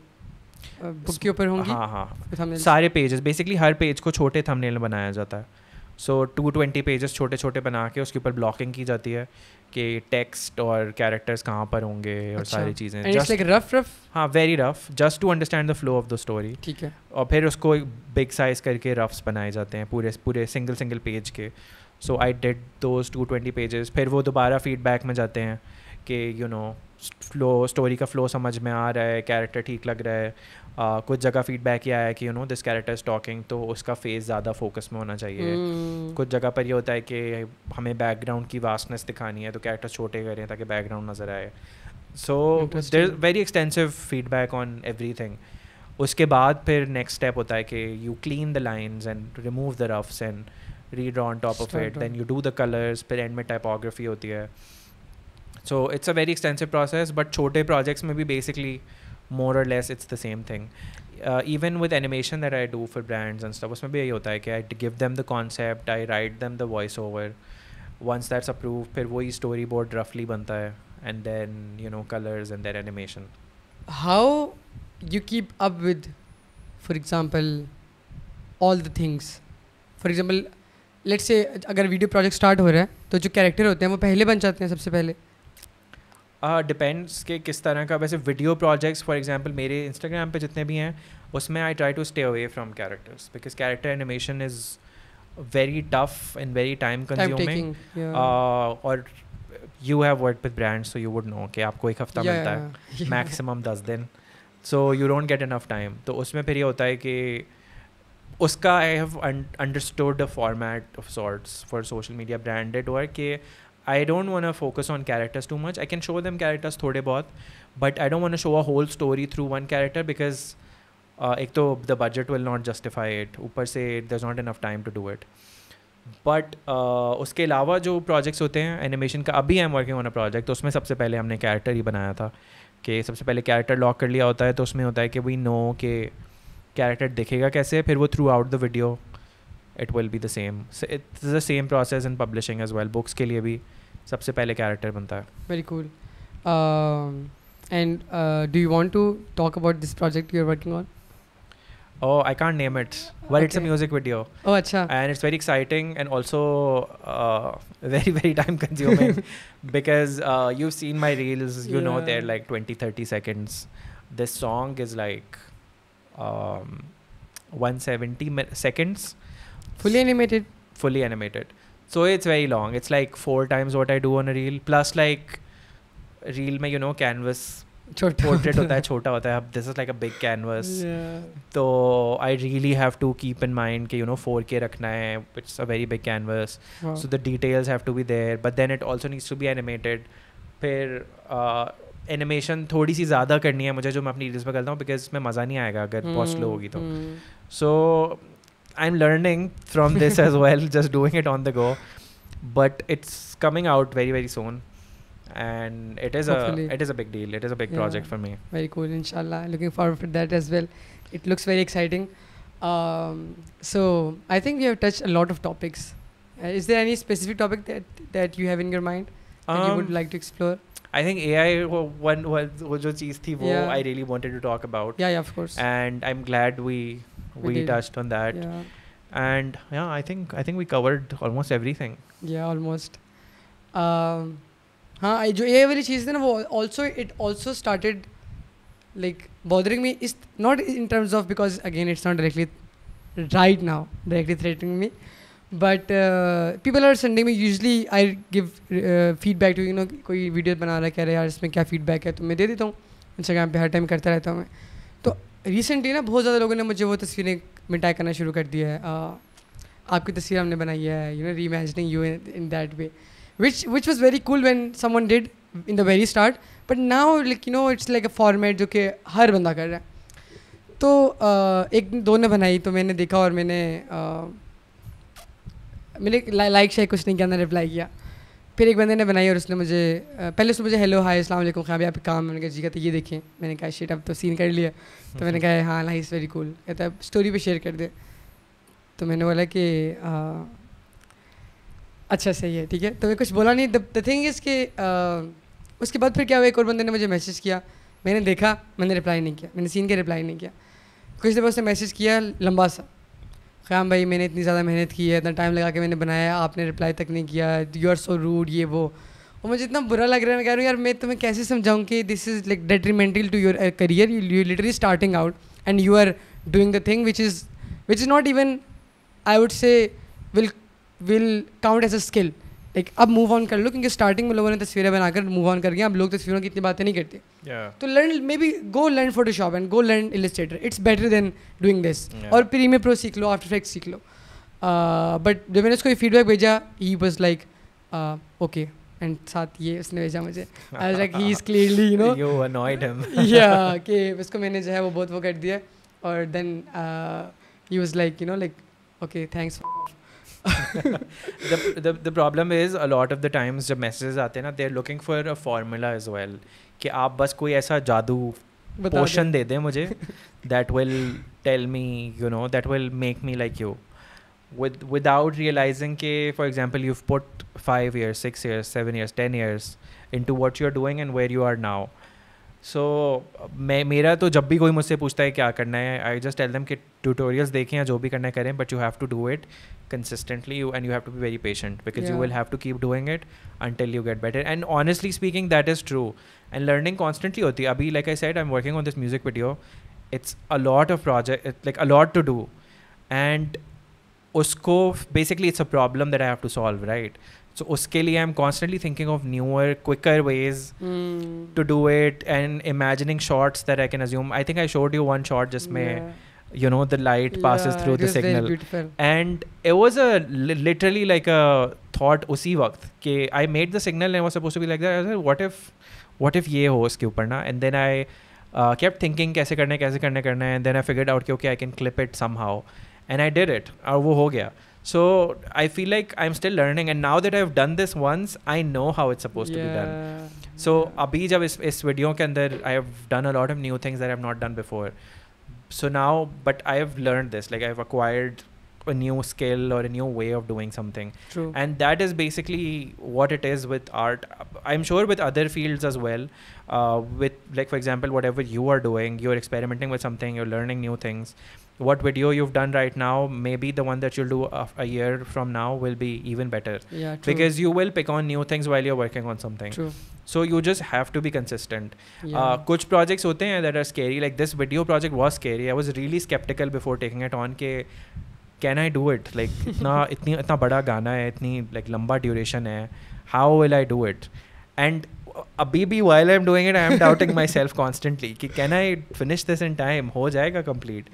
बुक uh, के ऊपर होंगी हाँ हाँ सारे पेजेस बेसिकली हर पेज को छोटे थंबनेल बनाया जाता है सो टू ट्वेंटी पेजेस छोटे छोटे बना के उसके ऊपर ब्लॉकिंग की जाती है कि टेक्स्ट और कैरेक्टर्स कहाँ पर होंगे और अच्छा. सारी चीज़ें लाइक रफ रफ हाँ very rough just to understand the flow of the story ठीक है और फिर उसको बिग साइज करके रफ्स बनाए जाते हैं पूरे पूरे सिंगल सिंगल पेज के so I did those two twenty pages फिर वो दोबारा फीडबैक में जाते हैं कि यू नो फ्लो स्टोरी का फ्लो समझ में आ रहा है कैरेक्टर ठीक लग रहा है uh, कुछ जगह फीडबैक ये आया कि you know this character is talking तो उसका फेस ज़्यादा फोकस में होना चाहिए mm. कुछ जगह पर ये होता है कि हमें बैकग्राउंड की वास्टनेस दिखानी है तो कैरेक्टर छोटे करें ताकि बैकग्राउंड नज़र आए so there very extensive feedback on every thing उसके बाद फिर नेक्स्ट स्टेप होता है कि you clean the lines and remove the roughs and read on top of it then you do the colours फिर एंड में टाइपोग्राफी होती है So it's a very extensive process, but chote projects may be basically more or less it's the same thing. Uh, even with animation that I do for brands and stuff, usme bhi यही hota hai ki I give them the concept, I write them the voiceover. Once that's approved, फिर वही storyboard roughly बनता है and then you know colors and then animation. How you keep up with, for example, all the things? For example, let's say अगर video project start हो रहा है तो जो character होते हैं वो पहले बन जाते हैं सबसे पहले. डिपेंड्स uh, के किस तरह का वैसे वीडियो प्रोजेक्ट्स फॉर एग्जांपल मेरे इंस्टाग्राम पे जितने भी हैं उसमें I try to stay away from characters because character animation is very tough and very time consuming और you have work with brand so you would know कि आपको एक हफ्ता yeah, मिलता yeah, है मैक्सिमम <laughs> दस दिन so you don't get enough time तो उसमें फिर ये होता है कि उसका I have understood the format of sorts for social media branded work कि I don't a focus on characters too much I can show them characters थोड़े बहुत but I don't want show a whole story through one character because एक तो the budget will not justify it ऊपर से it दज not enough time to do it but उसके अलावा जो प्रोजेक्ट्स होते हैं एनिमेशन का अभी I am working on a project तो उसमें सबसे पहले हमने कैरेक्टर ही बनाया था कि सबसे पहले कैरेक्टर लॉक कर लिया होता है तो उसमें होता है कि वी नो के कैरेक्टर दिखेगा कैसे फिर वो throughout the video it will be the same it's the same process in publishing as well books के लिए भी सबसे पहले कैरेक्टर बनता है very cool and do you want to talk about this project you are working on Oh, I can't name it. Well, okay. it's a music video. Oh, acha. And it's very exciting and also uh, very, very time consuming because uh, you've seen my reels, you yeah. know, they're like 20, 30 seconds. This song is like um, 170 seconds. Fully animated. Fully animated. So it's very long it's like four times what I do on reel plus like reel में you know canvas portrait होता है छोटा होता है this is like a big canvas तो I really have to keep in mind कि you know four K रखना है it's a very big canvas so the details have to be there but then it also needs to B animated फिर animation uh, थोड़ी सी ज़्यादा करनी है मुझे जो मैं अपनी रील्स में करता हूँ बिकॉज इसमें मज़ा नहीं आएगा अगर बहुत हम्म, स्लो होगी तो सो हम्म। I'm learning from this as <laughs> well, just doing it on the go. But it's coming out very very soon, and it is Hopefully. a it is a big deal. It is a big yeah. project for me. Very cool. Inshallah, looking forward to that as well. It looks very exciting. Um, so I think we have touched a lot of topics. Uh, is there any specific topic that that you have in your mind that um, you would um, like to explore? I think AI one was वो जो चीज़ थी वो I really yeah, of course. And I'm glad we we, touched on that and yeah i think i think we covered almost everything yeah almost um, हाँ जो ये वाली चीज़ थी ना वो also it also started like bothering me is not in terms of because again it's not right now directly threatening me but uh, people are sending me usually i give uh, feedback to you know कोई video बना रहा है कह रहा है यार इसमें क्या फीडबैक है तो मैं दे देता हूँ इंस्टाग्राम पे हर टाइम करता रहता हूँ मैं तो रिसेंटली ना बहुत ज़्यादा लोगों ने मुझे वो तस्वीरें मिटाई करना शुरू कर दिया है आपकी तस्वीर हमने बनाई है you know reimagining you in that way which which was very cool when someone did in the very start but now like you know it's like a format जो कि हर बंदा कर रहा है तो uh, एक दो ने बनाई तो मैंने देखा और मैंने uh, मैंने लाइक शायद कुछ नहीं किया ना रिप्लाई किया फिर एक बंदे ने बनाई और उसने मुझे पहले उसने मुझे हेलो हाय अस्सलाम वालेकुम ख्याबी आप काम मैंने कहा जी कहते ये देखें मैंने कहा शेट अब तो सीन कर लिया तो मैंने कहा हाँ ला इज़ वेरी कूल कहता है स्टोरी पे शेयर कर दे तो मैंने बोला कि अच्छा सही है ठीक है तो मैं कुछ बोला नहीं द थिंग इज़ कि उसके बाद फिर क्या हुआ एक और बंदे ने मुझे मैसेज किया मैंने देखा मैंने रिप्लाई नहीं किया मैंने सीन के रिप्लाई नहीं किया कुछ देर बाद उसने मैसेज किया लंबा सा ख़्याम भाई मैंने इतनी ज़्यादा मेहनत की है इतना टाइम लगा के मैंने बनाया आपने रिप्लाई तक नहीं किया यू आर सो रूड ये वो और मुझे इतना बुरा लग रहा है मैं कह रहा हूँ यार मैं तुम्हें कैसे समझाऊँ कि this is like detrimental to your career you literally starting out and you are doing the thing which is which is not even I would say will will count as a skill like अब move on कर लो क्योंकि starting में लोगों ने तस्वीरें बनाकर move on कर गए अब लोग तस्वीरों की इतनी बातें नहीं करते तो learn maybe go learn Photoshop and go learn Illustrator it's better than doing this और प्रीमियर प्रो सीख लो आफ्टर फैक्ट सीख लो बट uh, जब मैंने उसको फीडबैक भेजा he was like okay and साथ ये उसने भेजा मुझे लाइक <laughs> <laughs> <laughs> उसको मैंने जो है वो बहुत वो कर दिया और then he was like you know like okay thanks the problem is a lot of the times जब मैसेजेस आते हैं ना they are looking for a formula as well कि आप बस कोई ऐसा जादू पोशन दे दें मुझे that will tell me you know that will make me like you with without realising के for example you put five years six years seven years ten years into what you are doing and where you are now so so, मैं मेरा तो जब भी कोई मुझसे पूछता है क्या करना है आई जस्ट टेल दम कि ट्यूटोरियल्स देखें या जो भी करना है करें but you have to do it consistently you and you have to be very patient because you will have to keep doing it until you get better and honestly speaking that is true and learning constantly होती है अभी like I said I am working on this music video it's a lot of project like a lot to do and उसको basically it's a problem that I have to solve right so so, उसके लिए I am constantly thinking of newer quicker ways to do it and imagining shorts that I can assume I think I showed you one short जिसमें you know the light yeah, passes through the signal and it was a li- literally like a thought usi waqt ke i made the signal and it was supposed to be like that i was like what if what if ye ho iske upar na and then i uh, kept thinking kaise karna hai kaise karna hai karna hai and then i figured out ki okay i can clip it somehow and i did it aur wo ho gaya So I feel like I'm still learning, and now that I've done this once, I know how it's supposed yeah. to be done. So yeah. अभी जब इस इस video के अंदर I have done a lot of new things that I have not done before so now but I have learn this like I a new skill or a new way of doing something. True. And that is basically what it is with art. I'm sure with other fields as well. Uh, with like for example, whatever you are doing, you're experimenting with something, you're learning new things what video you've done right now maybe the one that you'll do a, a year from now will be even better yeah, true. because you will pick on new things while you're working on something true. so you just have to be consistent yeah. uh, kuch projects hote hain that are scary like this video project was scary i was really skeptical before taking it on ke can I do it? Like, इतना इतनी इतना बड़ा गाना है इतनी like, लंबा duration. How will I do it? And. अभी while I'm doing it, I am doubting myself constantly. can I finish this in time? हो जाएगा complete?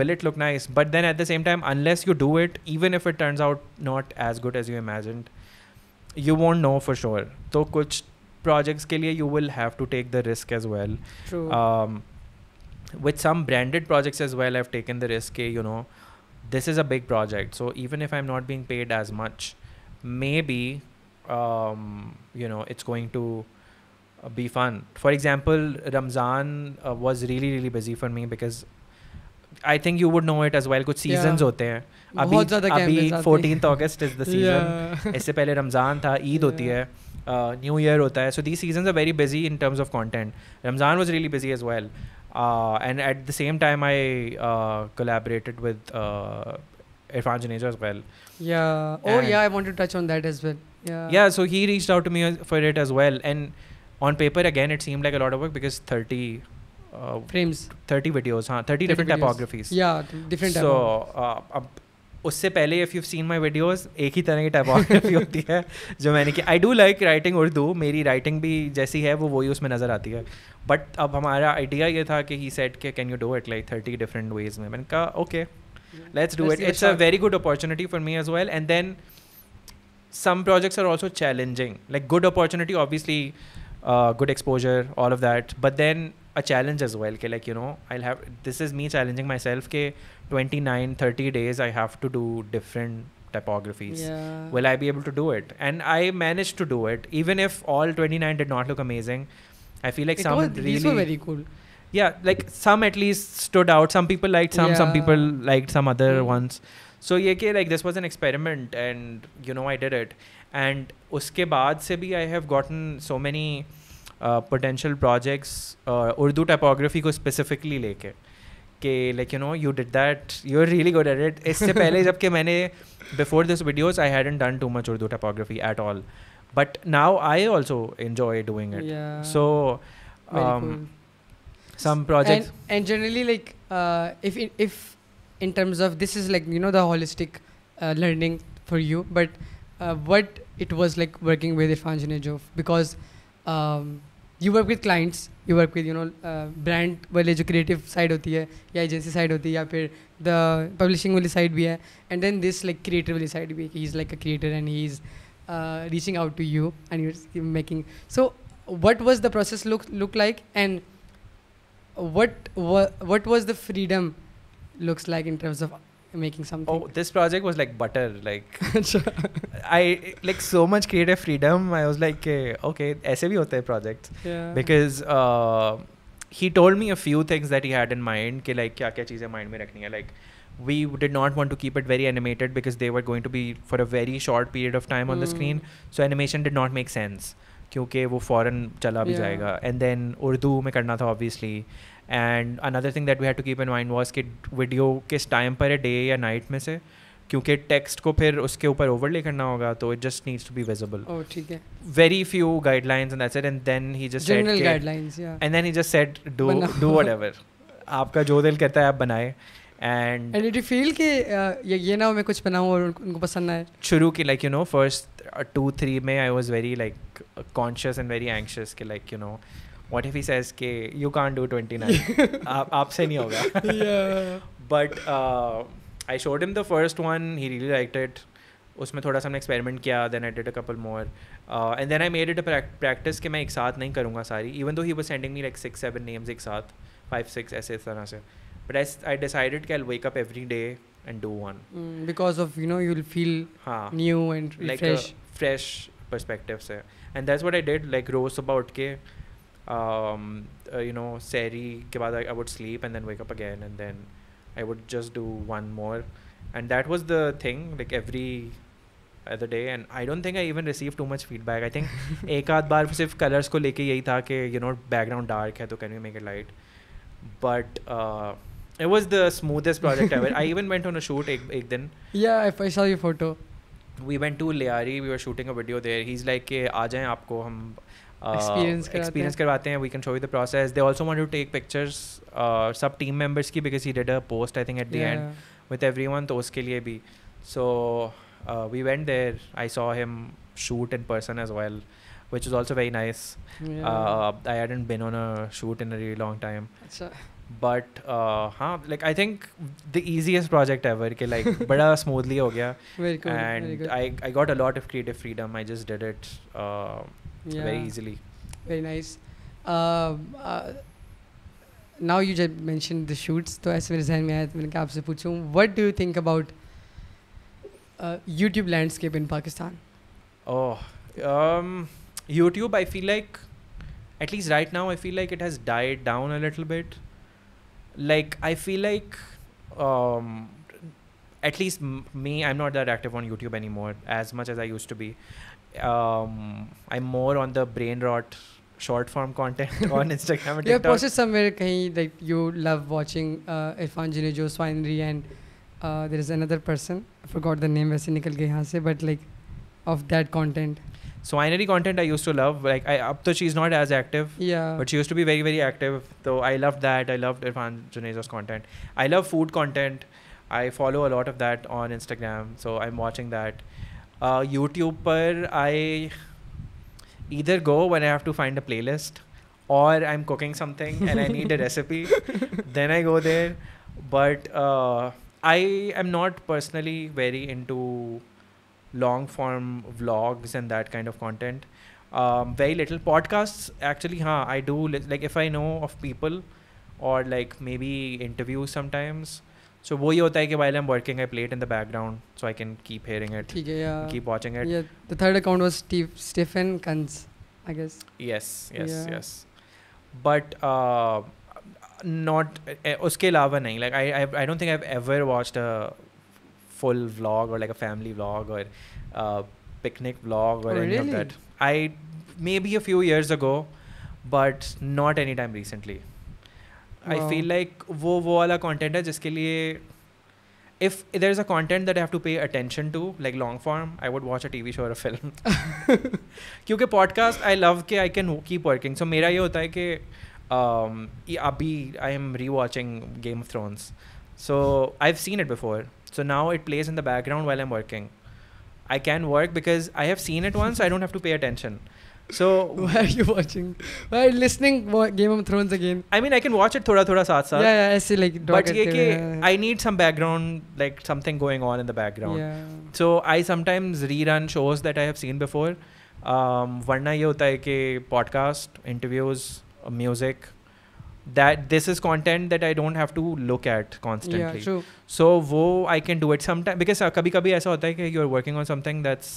will it look nice? But then at the same time, unless you do it, even if it turns out not as good as you imagined, you won't know for sure. तो कुछ projects के you will have to take the risk as well. Um, with some branded projects as well, I've taken the risk. You know, this is a big project, so even if I'm not being paid as much, maybe um, you know it's going to be fun. For example, Ramzan uh, was really really busy for me because I think you would know it as well. Good seasons yeah. होते हैं अभी अभी 14th August is the season. yeah. <laughs> इससे पहले रमज़ान था Eid yeah. होती है new uh, year होता है so the busy are very busy in terms of content Ramzan was really busy as well and at the same time I collaborated with Irfan Janeja as well. Yeah. Oh, yeah. I want to touch on that as well. Yeah. Yeah. So he reached out to me for it as well, and on paper again it seemed like a lot of work because 30 uh, frames 30 videos huh 30, 30 different videos. typographies yeah different so uh, अब उससे पहले if you seen my videos एक ही तरह की typography होती है जो मैंने की I do like writing Urdu मेरी राइटिंग भी जैसी है वो वही उसमें नज़र आती है बट अब हमारा आइडिया ये था कि ही सेट के can you do it like thirty different ways में मैंने कहा okay let's do it it's a very good opportunity for me as well and then some projects are also challenging like good opportunity obviously uh, good exposure, all of that. But then a challenge as well. Okay, like you know, I'll have this is me challenging myself. Okay, 29, 30 days I have to do different typographies. Yeah. Will I be able to do it? And I managed to do it, even if all 29 did not look amazing. I feel like it some was, really these were very cool. Yeah, like some at least stood out. Some people liked some, yeah. some people liked some other mm. ones. So yeah, okay, like this was an experiment, and you know I did it. And उसके बाद से भी I have gotten so many potential projects Urdu typography को specifically लेके कि like you know you did that you are really good at it इससे पहले जबकि मैंने before this videos I hadn't done too much Urdu typography at all but now I also enjoy doing it so some projects and, and generally like uh, if in, if in terms of this is like you know the holistic uh, learning for you but uh, what it was like working with Irfan Jinejov because um, you work with clients, you work with, you know, uh, brand, well, the creative side of the agency side of the the publishing side, bhi and then this like creative side, bhi, he's like a creator and he's uh, reaching out to you and you're making. So, what was the process look, look like, and what, wha- what was the freedom looks like in terms of making something. Oh, this project was like butter. Like I like so much creative freedom. I was like, okay, ऐसे भी होते हैं projects. Yeah. Because uh, he told me a few things that he had in mind. कि like क्या क्या चीजें mind में रखनी है. Like we did not want to keep it very animated because they were going to be for a very short period of time mm. on the screen. So animation did not make sense. क्योंकि वो foreign चला भी yeah. जाएगा and then Urdu में करना था obviously and another thing that we have to keep in mind was कि video किस टाइम पर है डे या नाइट में से क्योंकि टेक्स्ट को फिर उसके ऊपर ओवरले करना होगा तो it just needs to be visible ठीक है very few guidelines and that's it and then he just said guidelines या and then he just said do do whatever आपका जो दिल कहता है आप बनाए एंड एंड डिड फील कि uh, ये ये ना मैं कुछ बनाऊं और उनको पसंद आए शुरू की like you know first two three में I was very like conscious and very anxious कि like you know what if he says के you can do twenty nine आपसे नहीं होगा but I showed him the first one he really like it उसमें थोड़ा सा हमने experiment किया then I did a couple more and then I made it a practice कि मैं एक साथ नहीं करूँगा सारी even though he was sending me like six seven names एक साथ फाइव सिक्स ऐसे इस तरह से बट आई आई डिसाइडेड कैल wake up every day and do one because of you know you feel हाँ new and like fresh perspective से and that's what I did like रोज सुबह उठ के um, uh, you know, sari ke baad I, I would sleep and then wake up again and then I would just do one more. And that was the thing, like every other day. And I don't think I even received too much feedback. I think एक bar बार colors ko leke yehi tha कि you know background dark hai to can we make it light? But uh, it was the smoothest project ever. I even went on a shoot ek, ek din. Yeah, if I saw your photo. We went to Leari. We were shooting a video there. He's like, "के आ जाएं आपको experience uh, करवाते हैं we can show you the process they also want to take pictures सब team members की because he did a post I think at the end with every तो उसके लिए भी so we went there I saw him shoot in person as well which is also very nice I had and on a shoot in a really long time but हाँ like I think the easiest project ever के like बड़ा smoothly हो गया and I I got a lot of creative freedom I just did it yeah. very easily. Very nice. Uh, uh, now you just mentioned the shoots तो ऐसे मेरे जहन में आया तो मैंने what do you think about uh, YouTube landscape in Pakistan? Oh, um, YouTube I feel like at least right now I feel like it has died down a little bit. Like I feel like um, at least me I'm not that active on YouTube anymore as much as I used to be um, I'm more on the brain rot short form content <laughs> on Instagram and You have posted somewhere kahin, you love watching uh, Irfan Jinejo, Swinery and uh, there is another person. I forgot the name, but like of that content. Swinery content I used to love. Like I up to she's not as active. Yeah. But she used to be very very active. So I loved that. I loved Irfan Junejo's content. I love food content. I follow a lot of that on Instagram. So I'm watching that. YouTube uh, पर I either go when I have to find a playlist or I'm cooking something and I need a <laughs> recipe, then I go there. But uh, I am not personally very into long form vlogs and that kind of content. Um, very little podcasts actually. Huh, I do like if I know of people or like maybe interviews sometimes. So वो ये होता है कि while I am working I play it in the background so I can keep hearing it ठीक है या keep watching it या the third account was Steve Stephen कंस I guess yes yes yes but not उसके अलावा नहीं like I I don't think I ever watched a full vlog or like a family vlog or uh, picnic vlog or oh, any really? of that. I maybe a few years ago, but not anytime recently. I feel like वो वो वाला content है जिसके लिए if इधर is a content that have to pay attention to like long form I would watch a T V show और a film क्योंकि podcast I love के I can keep working so मेरा ये होता है कि um, अभी I am rewatching Game of Thrones so I have seen it before so now it plays in the background while am working I can work because I have seen it once I don't have to pay attention So <laughs> why are you watching? Why are you listening Game of Thrones again? I mean, I can watch it thoda thoda saath saath. Yeah, yeah, see like. But ये कि I need some background, like something going on in the background. Yeah. So I sometimes rerun shows that I have seen before. Um, वरना ये होता है कि podcast, interviews, uh, music. That this is content that I don't have to look at constantly. Yeah, true. So वो I can do it sometimes because कभी कभी ऐसा होता है कि you're working on something that's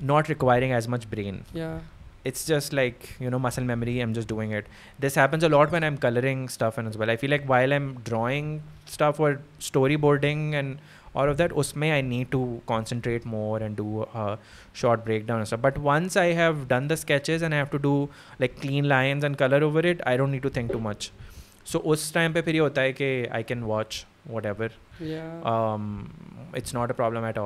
not requiring as much brain. Yeah. It's just like, you know, muscle memory. I'm just doing it. This happens a lot when I'm coloring stuff and as well. I feel like while I'm drawing stuff or storyboarding and all of that, usme I need to concentrate more and do a short breakdown and stuff. But once I have done the sketches and I have to do like clean lines and color over it, I don't need to think too much. So उस time पे फिर ये होता है कि I can watch whatever it's not a problem at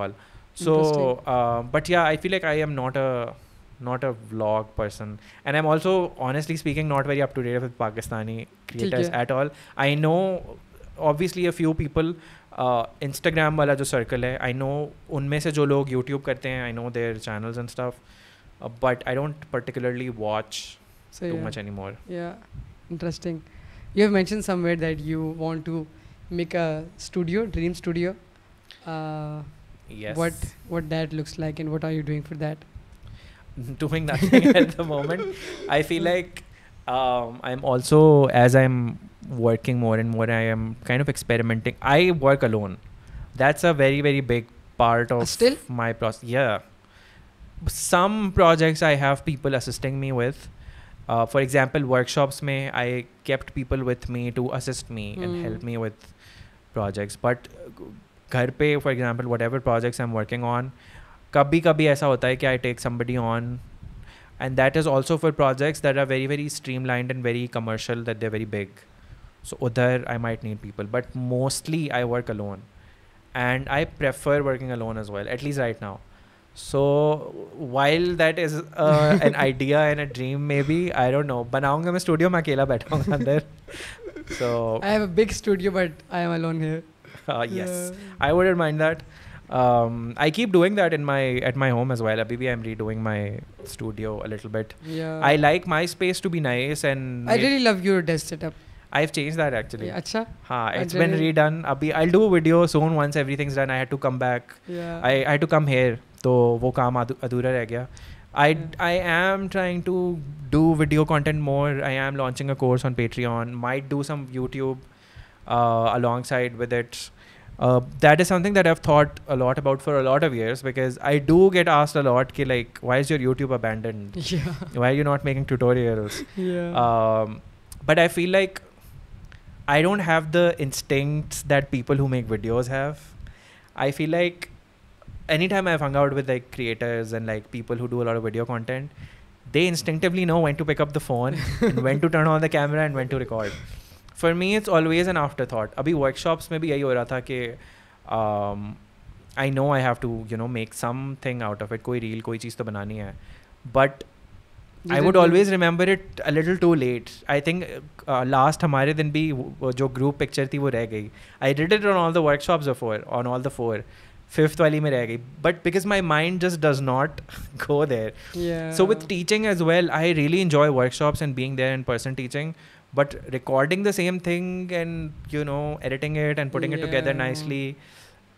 so uh, but yeah i feel like i am not a not a vlog person and i'm also honestly speaking not very up to date with pakistani creators at all i know obviously a few people uh, instagram wala jo circle hai, i know unme se jo log youtube karte hai, i know their channels and stuff uh, but i don't particularly watch so too much anymore yeah interesting you have mentioned somewhere that you want to make a studio dream studio yes what what that looks like and what are you doing for that <laughs> doing nothing at the moment i feel like um, i'm also as i'm working more and more i am kind of experimenting i work alone that's a very very big part of Still? my process yeah some projects i have people assisting me with uh, for example workshops may i kept people with me to assist me mm. and hmm. help me with projects but घर पे for example whatever projects I am working on कभी कभी ऐसा होता है कि I take somebody on and that is also for projects that are very very streamlined and very commercial that they very big so उधर I might need people but mostly I work alone and I prefer working alone as well at least right now so while that is an idea and a dream maybe I don't know बनाऊंगा मैं studio में अकेला बैठाऊंगा अंदर so I have a big studio but I am alone here uh, <laughs> yes yeah. i wouldn't mind that um, I keep doing that in my at my home as well. Abhivi, I'm redoing my studio a little bit. Yeah. I like my space to be nice and. I really love your desk setup. I've changed that actually. Yeah, acha. Ha, it's been redone. Abhi, I'll do a video soon once everything's done. I had to come back. Yeah. I, I had to come here. तो वो काम अधूरा रह गया I I am trying to do video content more. I am launching a course on Patreon. Might do some YouTube. Uh, alongside with it. Uh, that is something that I've thought a lot about for a lot of years because I do get asked a lot, ki, like, why is your YouTube abandoned? <laughs> Yeah. Why are you not making tutorials? yeah. Um, but I feel like I don't have the instincts that people who make videos have. I feel like anytime I've hung out with like creators and like people who do a lot of video content, they instinctively know when to pick up the phone and when to turn on the camera and when to record. For me it's always an afterthought अभी workshops में भी यही हो रहा था कि I know I have to you know make something out of it कोई reel कोई चीज़ तो बनानी है but I would always remember it a little too late I think last हमारे दिन भी जो ग्रुप पिक्चर थी वो रह गई I did it on all the workshops four on all the four fifth वाली में रह गई but because my mind just does not go there so with teaching as well I really enjoy workshops and being there in person teaching but recording the same thing and you know editing it and putting yeah. it together nicely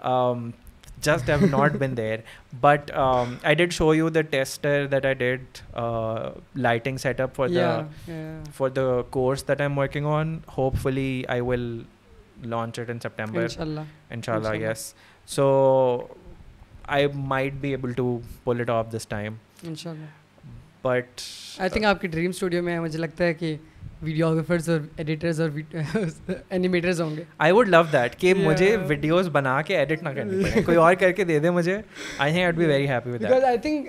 um, just have not been <laughs> there but um, i did show you the tester that i did uh, lighting setup for yeah, the yeah. for the course that i'm working on hopefully i will launch it in september inshallah inshallah, inshallah. yes so i might be able to pull it off this time inshallah but i think uh, dream studio studio I मुझे लगता है videographers और editors और animators होंगे आई would love that कि मुझे videos बना के एडिट ना करनी पड़े कोई और करके दे दे मुझे I think I be very happy with because I think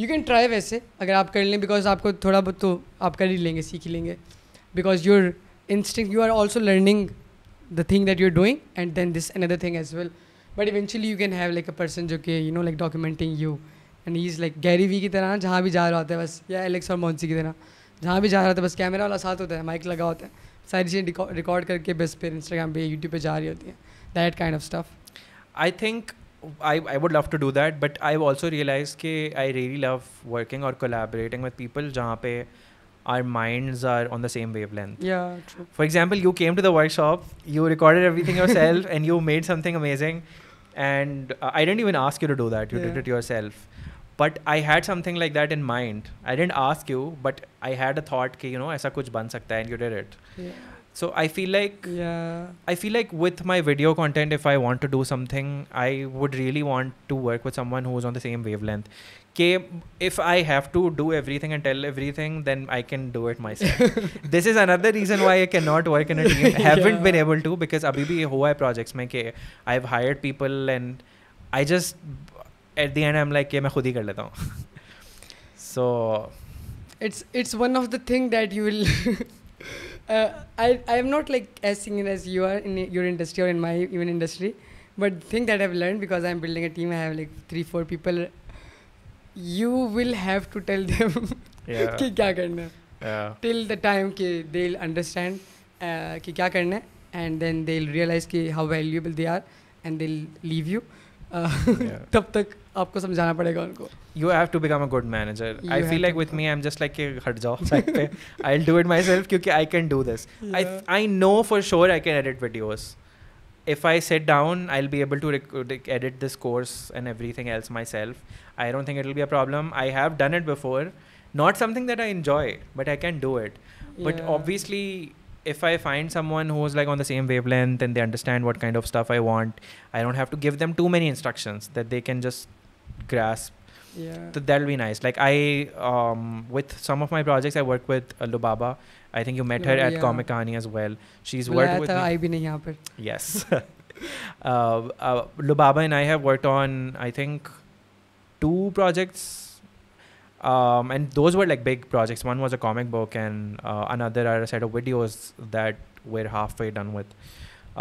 you can try वैसे अगर आप कर लें बिकॉज आपको थोड़ा बहुत तो आप कर ही लेंगे सीख ही लेंगे because your instinct you are also learning the thing that you are doing and then this another thing as well but eventually you can have like a person जो कि you know like documenting you and he is like Gary Vee की तरह जहाँ भी जा रहा होता है बस या एलेक्स और मोन्सी की तरह जहाँ भी जा रहा था बस कैमरा वाला साथ होता है माइक लगा होता है सारी चीज़ें रिकॉर्ड करके बस फिर इंस्टाग्राम पे यूट्यूब पे जा रही होती है that kind of stuff I think I I would love to do that but I also realise के आई रियली लव वर्किंग और कोलेबरेटिंग विद पीपल जहाँ पे our mind are on the same wavelength for example you came to the workshop you recorded everything yourself and you made something amazing and I didn't even ask you to do that you did it your self but I had something like that in mind I didn't ask you but I had a thought कि you know, ऐसा कुछ बन सकता है you did it. Yeah. so i feel like yeah i feel like with my video content if i want to do something i would really want to work with someone who's on the same wavelength if i have to do everything and tell everything then i can do it myself <laughs> this is another reason why i cannot work in a team <laughs> haven't yeah. been able to because abhi bhi hua hai projects mein ke i've hired people and i just at the end i'm like ye main khud hi kar leta so it's it's one of the thing that you will <laughs> uh, i i am not like as senior as you are in your industry or in my even industry but the thing that i've learned because i'm building a team i have like three four people you will have to tell them <laughs> yeah. कि क्या करना है till the time कि they understand uh, कि क्या करना है and then they realise कि how valuable they are and they leave you तब तक आपको समझाना पड़ेगा उनको you have to become a good manager I feel like with like I am just like हट जाओ साइड <laughs> पे I will do it myself I I can do this I I know for sure I can if I sit down, I'll be able to edit this course and everything else myself. I don't think it'll be a problem. I have done it before. Not something that I enjoy, but I can do it. But obviously, if I find someone who's like on the same wavelength and they understand what kind of stuff I want, I don't have to give them too many instructions that they can just grasp yeah so that'll be nice like i um with some of my projects i work with uh, lubaba i think you met her oh, at yeah. comic as well she's worked with me. yes <laughs> uh, uh, lubaba and i have worked on i think two projects um, and those were like big projects one was a comic book and uh, another are a set of videos that we're halfway done with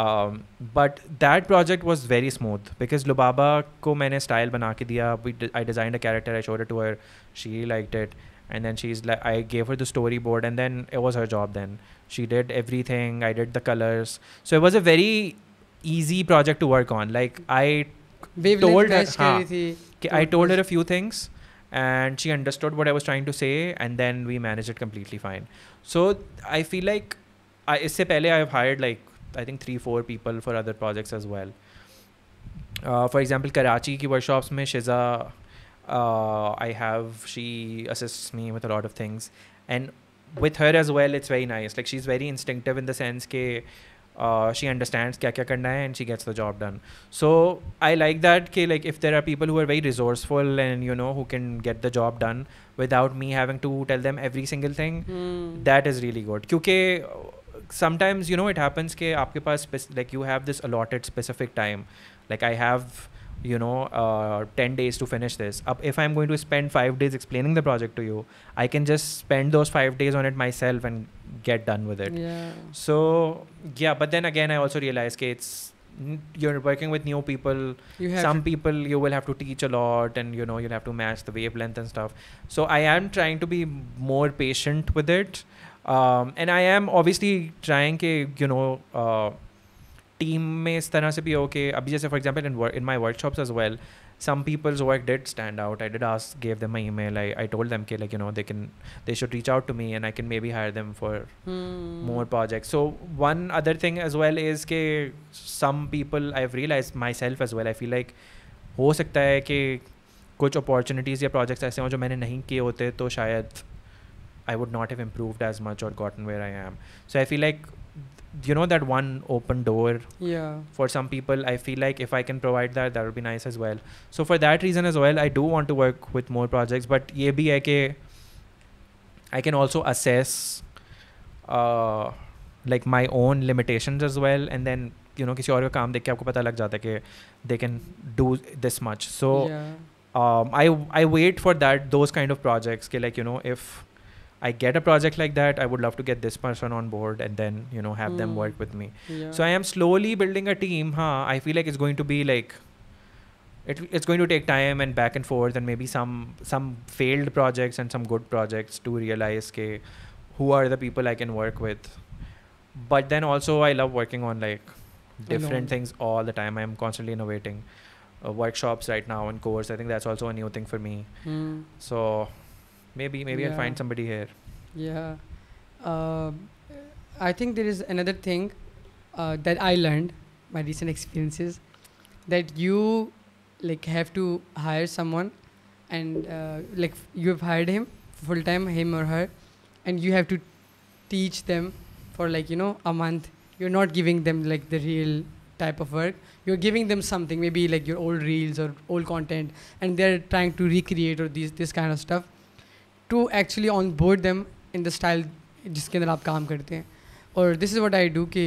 um, but that project was very smooth because Lubaba ko maine style bana ke diya. We I designed a character, I showed it to her, she liked it, and then she's like, I gave her the storyboard, and then it was her job. Then she did everything. I did the colors, so it was a very easy project to work on. Like I told her, thi, I told her a few things. And she understood what I was trying to say, and then we managed it completely fine. So I feel like I, इससे पहले I have hired like I think three four people for other projects as well. Uh, for example, Karachi ki workshops mein Shiza, uh, I have she assists me with a lot of things, and with her as well, it's very nice. Like she's very instinctive in the sense that uh, she understands kya kya karna hai and she gets the job done. So I like that. Ke, like if there are people who are very resourceful and you know who can get the job done without me having to tell them every single thing, mm. that is really good. Because sometimes you know it happens ke aapke paas like you have this allotted specific time like i have you know uh, 10 days to finish this if i'm going to spend 5 days explaining the project to you i can just spend those 5 days on it myself and get done with it yeah. so yeah but then again i also realize ke it's you're working with new people some people you will have to teach a lot and you know you'll have to match the wavelength and stuff so i am trying to be more patient with it and I am am trying trying to you team में uh, इस तरह से भी हो कि अभी जैसे for example in in my workshops as well some people's work did stand out I did ask gave them my email I I told them के like you know they can they should reach out to me and I can maybe hire them for more project so one other thing as well is के some people I realise myself as well I feel like हो सकता है कि कुछ opportunities या projects ऐसे हों जो मैंने नहीं किए होते तो शायद I would not have improved as much or gotten where I am. So I feel like you know that one open door yeah for some people i feel like if i can provide that that would be nice as well so for that reason as well i do want to work with more projects but ye bhi hai i can also assess uh, like my own limitations as well and then you know किसी और का काम देख के आपको पता लग जाता है कि they can do this much um, I I wait for that those kind of projects. कि like you know if I get a project like that, I would love to get this person on board and then, you know, have mm. them hmm. work with me. Yeah. So I am slowly building a team. Huh? I feel like it's going to be like it, it's going to take time and back and forth and maybe some some failed projects and some good projects to realize ke, who are the people I can work with. But then also I love working on like different things all the time. I'm constantly innovating. Uh, workshops right now and course. I think that's also a new thing for me. Mm. So maybe maybe yeah. i'll find somebody here yeah uh, i think there is another thing uh, that i learned my recent experiences that you like have to hire someone and uh, like you have hired him full time him or her and you have to teach them for like you know a month you're not giving them like the real type of work you're giving them something maybe like your old reels or old content and they're trying to recreate or these this kind of stuff to actually onboard them in the style जिसके अंदर आप काम करते हैं और this is what I do कि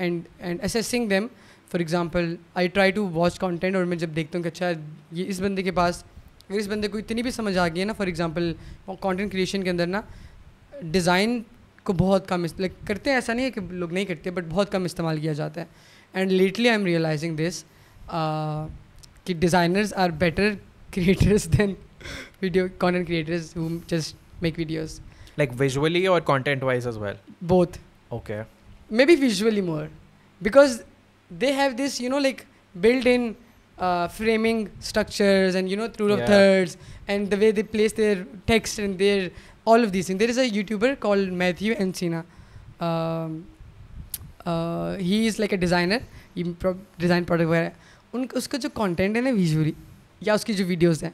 and and assessing them for example I try to watch content और मैं जब देखता हूँ कि अच्छा ये इस बंदे के पास अगर इस बंदे को इतनी भी समझ आ गई है ना फॉर एग्ज़ाम्पल कॉन्टेंट क्रिएशन के अंदर ना डिज़ाइन को बहुत कम लाइक करते हैं ऐसा नहीं है कि लोग नहीं करते बट बहुत कम इस्तेमाल किया जाता है and lately I am realising this कि designers are better creators than video content creators who just make videos. Like visually or content wise as well? Both. Okay. Maybe visually more. Because they have this, you know, like built in uh, framing structures and, you know, rule yeah. of thirds and the way they place their text and their all of these things. There is a YouTuber called Matthew Encina. Um, uh, he is like a designer. he design product where उन उसका जो content है ना visually या उसकी जो videos हैं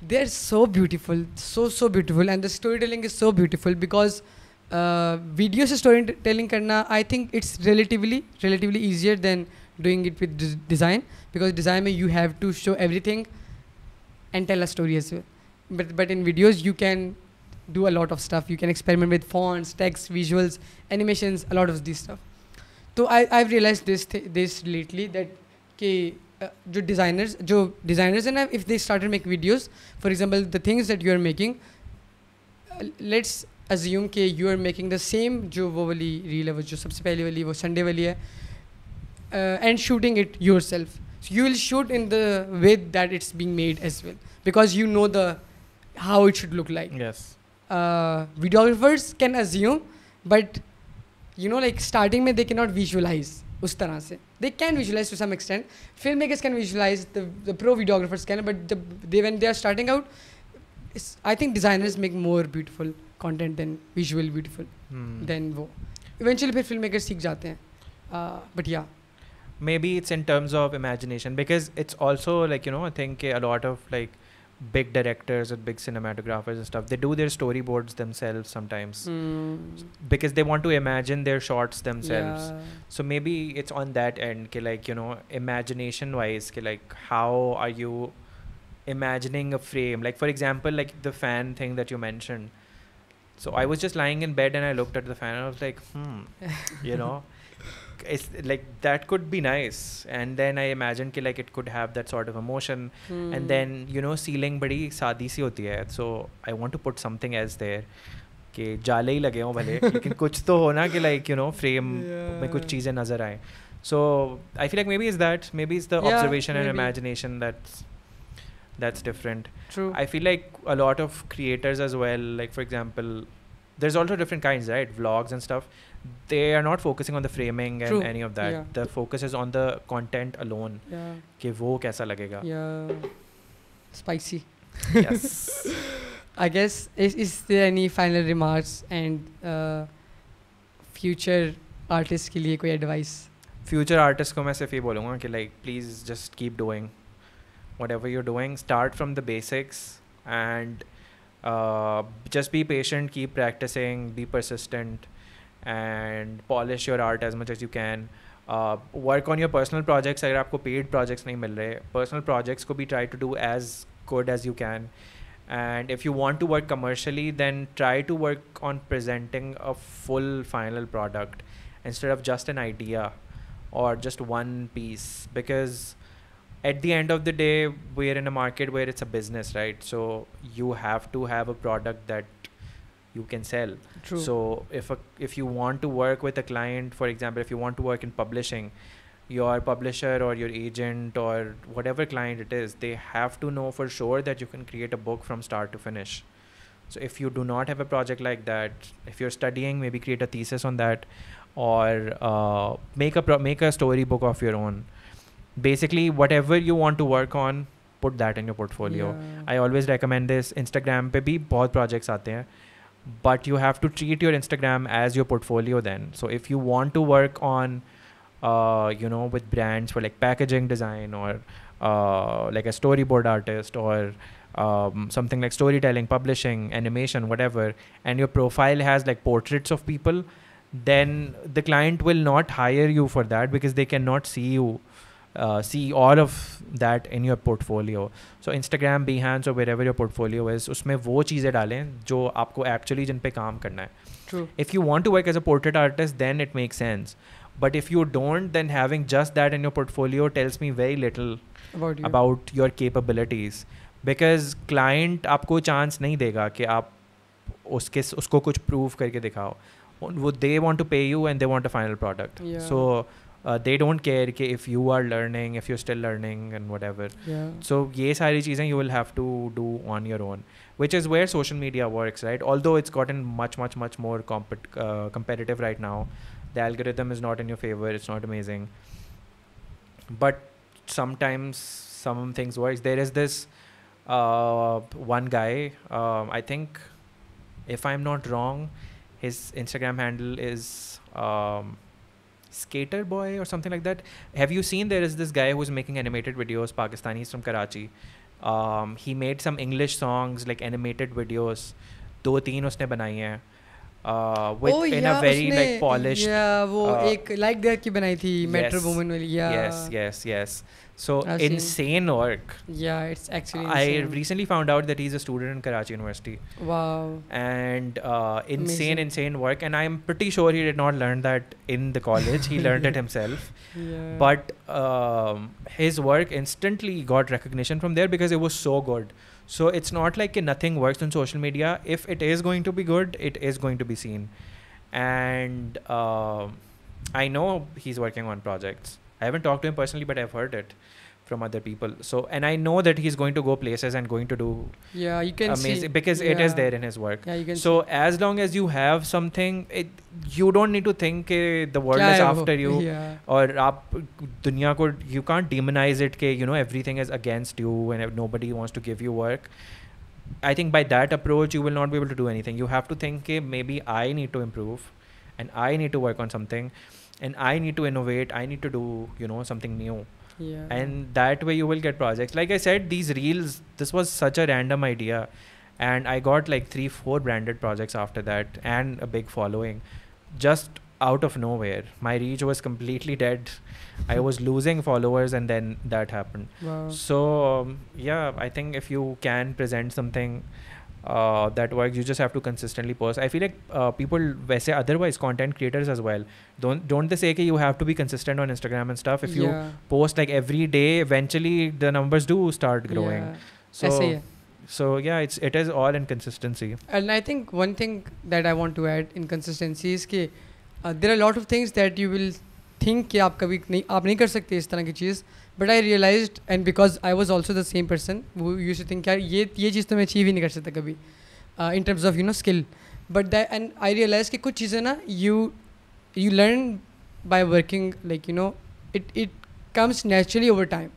they are so beautiful, so so beautiful, and the storytelling is so beautiful because uh, videos video se storytelling karna I think it's relatively relatively easier than doing it with design because design you have to show everything and tell a story as well. But but in videos you can do a lot of stuff. You can experiment with fonts, text, visuals, animations, a lot of this stuff. So I I've realized this this lately that that Uh, जो designers जो designers हैं ना if they start make videos for example the things that you are making let's assume के you are making the same जो वो वाली reel है वो जो सबसे पहली वाली वो संडे वाली है and shooting it yourself you will shoot in the way that it's being made as well because you know the how it should look like videographers can assume but you know like starting में they के not visualize उस तरह से they can visualize to some extent film makers can visualize the pro videographers can but they when they are starting out I think designers make more beautiful content then visual beautiful then वो eventually फिर film maker सीख जाते हैं but yeah maybe it's in terms of imagination because it's also like you know I think a lot of like big directors and big cinematographers and stuff they do their storyboards themselves sometimes mm. because they want to imagine their shots themselves yeah. so maybe it's on that end ke like you know imagination wise ke like how are you imagining a frame like for example like the fan thing that you mentioned so i was just lying in bed and i looked at the fan and i was like hmm you know <laughs> it's like that could be nice and then i imagine ki, like it could have that sort of emotion hmm. and then you know ceiling badi sadi si hoti hai so i want to put something else there कि जाले ही ho हों भले लेकिन कुछ तो हो ना कि लाइक यू नो फ्रेम में kuch चीज़ें नज़र aaye. So I feel like maybe be that, maybe it's the is the observation and that's different true i feel like a lot of creators as well like for example there's also different kinds right vlogs and stuff they are not focusing on the framing and True. any of that yeah. the focus is on the content alone yeah. Ke wo कैसा लगेगा yeah spicy yes I guess is, is there any final remarks and uh, future artists ke liye koi advice future artists ko main sirf ye bolunga ki like please just keep doing whatever you're doing start from the basics and uh, just be patient keep practicing be persistent And polish your art as much as you can. Uh, work on your personal projects. अगर आपको paid projects नहीं मिल रहे personal projects को भी try to do as good as you can and if you want to work commercially then try to work on presenting a full final product instead of just an idea or just one piece because at the end of the day we're in a market where it's a business right so you have to have a product that you can sell. True. So if a, if you want to work with a client, for example, if you want to work in publishing, your publisher or your agent or whatever client it is, they have to know for sure that you can create a book from start to finish. So if you do not have a project like that, if you're studying, maybe create a thesis on that, or uh, make a pro- make a storybook of your own. Basically, whatever you want to work on, put that in your portfolio. I always recommend this. Instagram पे भी बहुत projects आते हैं but you have to treat your instagram as your portfolio then so if you want to work on uh, you know with brands for like packaging design or uh, like a storyboard artist or um, something like storytelling publishing animation whatever and your profile has like portraits of people then the client will not hire you for that because they cannot see you uh, see all of that in your portfolio so instagram behance or wherever your portfolio is usme wo cheeze dalein jo apko actually jin pe kaam karna hai true if you want to work as a portrait artist then it makes sense but if you don't then having just that in your portfolio tells me very little about, you. about your capabilities because client आपको chance नहीं देगा कि आप उसके उसको कुछ prove करके they want to pay you and they want a final product? So. Uh, they don't care if you are learning if you're still learning and whatever yeah. so ये सारी चीज़ें you will have to do on your own which is where social media works right although it's gotten much much much more compet- uh, competitive right now the algorithm is not in your favor it's not amazing but sometimes some things works there is this uh, one guy um, I think if I'm not wrong his Instagram handle is um, Skater Boy or something like that. Have you seen there is this guy who's making animated videos, Pakistani, he's from Karachi. Um, he made some English songs, like animated videos. do teen usne banayi uh, with oh, in yeah, a very usne, like polished yeah wo uh, ek like that ki banayi thi metro yes, woman wali yeah yes yes yes So I've insane seen. work. Yeah, it's actually. Insane. I recently found out that he's a student in Karachi University. Wow. And uh, insane, Amazing. insane work. And I'm pretty sure he did not learn that in the college. He learned it <laughs> himself. Yeah. But um, his work instantly got recognition from there because it was so good. So it's not like nothing works on social media. If it is going to be good, it is going to be seen. And uh, I know he's working on projects I haven't talked to him personally, but I've heard it from other people. So, and I know that he's going to go places and going to do yeah, you can amazing see. because yeah. it is there in his work. Yeah, you can so see. as long as you have something, it, you don't need to think eh, the world yeah, is I after hope. you yeah. or aap, dunya ko, you can't demonize it. Ke, you know everything is against you and nobody wants to give you work. I think by that approach, you will not be able to do anything. You have to think, hey, maybe I need to improve and I need to work on something and i need to innovate i need to do you know something new yeah. and that way you will get projects like i said these reels this was such a random idea and i got like three four branded projects after that and a big following just out of nowhere my reach was completely dead i was <laughs> losing followers and then that happened wow. so um, yeah i think if you can present something uh, that works you just have to consistently post i feel like uh, people say otherwise content creators as well don't don't they say okay, you have to be consistent on instagram and stuff if yeah. you post like every day eventually the numbers do start growing yeah. so so yeah it's it is all inconsistency and i think one thing that i want to add inconsistency is ki uh, there are a lot of things that you will think कि आप कभी नहीं आप नहीं कर सकते इस तरह की चीज़ but I realize and because I was also the same person वो यू शू थिंक यार ये ये चीज़ तो मैं अचीव ही नहीं कर सकता कभी in terms of you know skill but that and I realise कि कुछ चीज़ें ना you you learn by working like you know it it comes naturally over time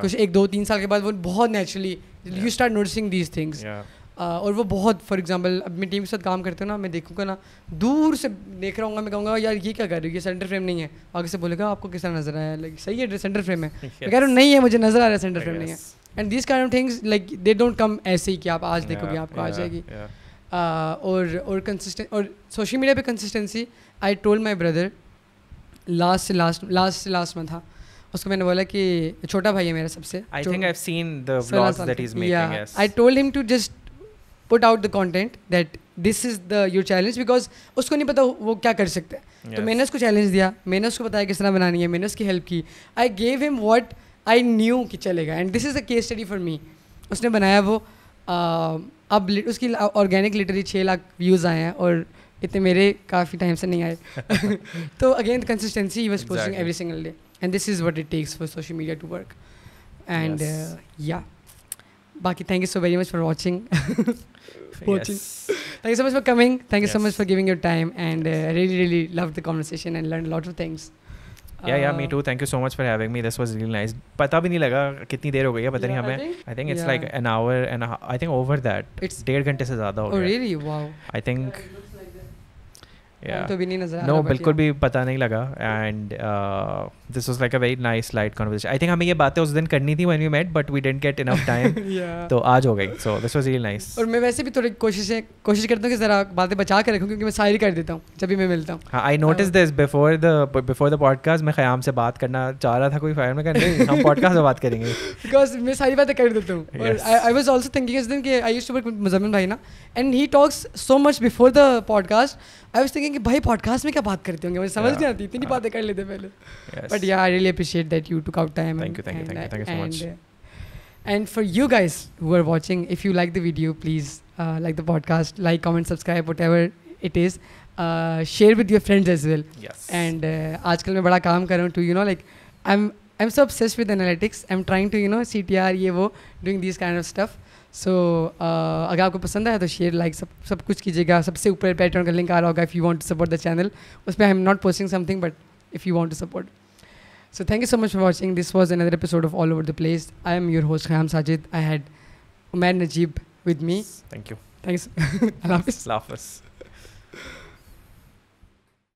कुछ एक दो तीन साल के बाद वो बहुत naturally you start noticing these things और वो बहुत फॉर एग्जाम्पल अब मैं टीम के साथ काम करते हो ना मैं देखूँगा ना दूर से देख रहा हूँ मैं कहूँगा यार ये क्या कर रही है ये सेंटर फ्रेम नहीं है आगे से बोलेगा आपको किस तरह नजर आया लाइक सही है सेंटर फ्रेम है <laughs> मैं कह रहा हूँ नहीं है मुझे नजर आ रहा है सेंटर फ्रेम नहीं है and this kind of things like they don't come ऐसे ही कि आप आज देखोगे आपको आ जाएगी और और कंसिस्टेंट और सोशल मीडिया पे consistency I told my brother last से लास्ट लास्ट से लास्ट में था उसको मैंने बोला कि छोटा भाई है मेरा सबसे I think I have seen the vlogs that he is making I told him to just put out the content that this is the your challenge because उसको नहीं पता वो क्या कर सकते हैं तो yes. तो मैंने उसको चैलेंज दिया मैंने उसको बताया किस तरह बनानी है मैंने उसकी हेल्प की I gave him what I knew कि चलेगा and this is a case study for me उसने बनाया वो अब उसकी ऑर्गेनिक लिटरी छः लाख व्यूज़ आए हैं और इतने मेरे काफ़ी टाइम से नहीं आए <laughs> तो again consistency was posting every single day and this is what it takes for social media to work and yeah बाकी thank you so very much for watching Thank you so much for coming. Thank you so much for giving your time. And I uh, really, really loved the conversation and learned a lot of things. Yeah, yeah, me uh, too. Thank you so much for having me. This was really nice. पता भी नहीं लगा कितनी देर हो गई है पता नहीं I think it's like an hour and I think over that. It's डेढ़ घंटे Oh really? Wow. I think. तो भी नहीं नजर नो बिल्कुल भी पता नहीं लगा and this was like a very nice light conversation I think हमें ये बातें उस दिन करनी थी when we met but we didn't get enough time तो आज हो गई so this was really nice और मैं वैसे भी थोड़ी कोशिशें कोशिश करता हूं कि जरा बातें बचा के रखूं क्योंकि मैं शायरी कर देता हूं जब भी मैं मिलता हूं हां I notice this before the before the podcast मैं खयाम से बात करना चाह रहा था कोई फायर में करने हम पॉडकास्ट में बात करेंगे बिकॉज <laughs> मैं सारी बातें कर देता हूँ आई वाज आल्सो थिंकिंग इस दिन कि I used to work with Muzammil भाई ना and he talks so much before the podcast I was thinking कि भाई पॉडकास्ट में क्या बात करते होंगे मुझे समझ नहीं आती इतनी बातें कर लेते पहले but yeah I really appreciate that you took out time thank you thank you thank you so much And for you guys who are watching, if you like the video, please uh, like the podcast, like, comment, subscribe, whatever it is. Uh, share with your friends as well. Yes. And uh, आजकल मैं बड़ा काम कर रहा हूँ to you know like I'm I'm so obsessed with analytics. I'm trying to you know CTR ये वो doing these kind of stuff. So so, uh, अगर आपको पसंद आया तो शेयर लाइक सब सब कुछ कीजिएगा सबसे ऊपर पैटर्न का लिंक आ रहा होगा if you want to support the channel उस पर I am not posting something but if you want to support so thank you so much for watching this was another episode of all over the place I am your host Khayam Sajid I had Umair Najeeb with me thank you thank you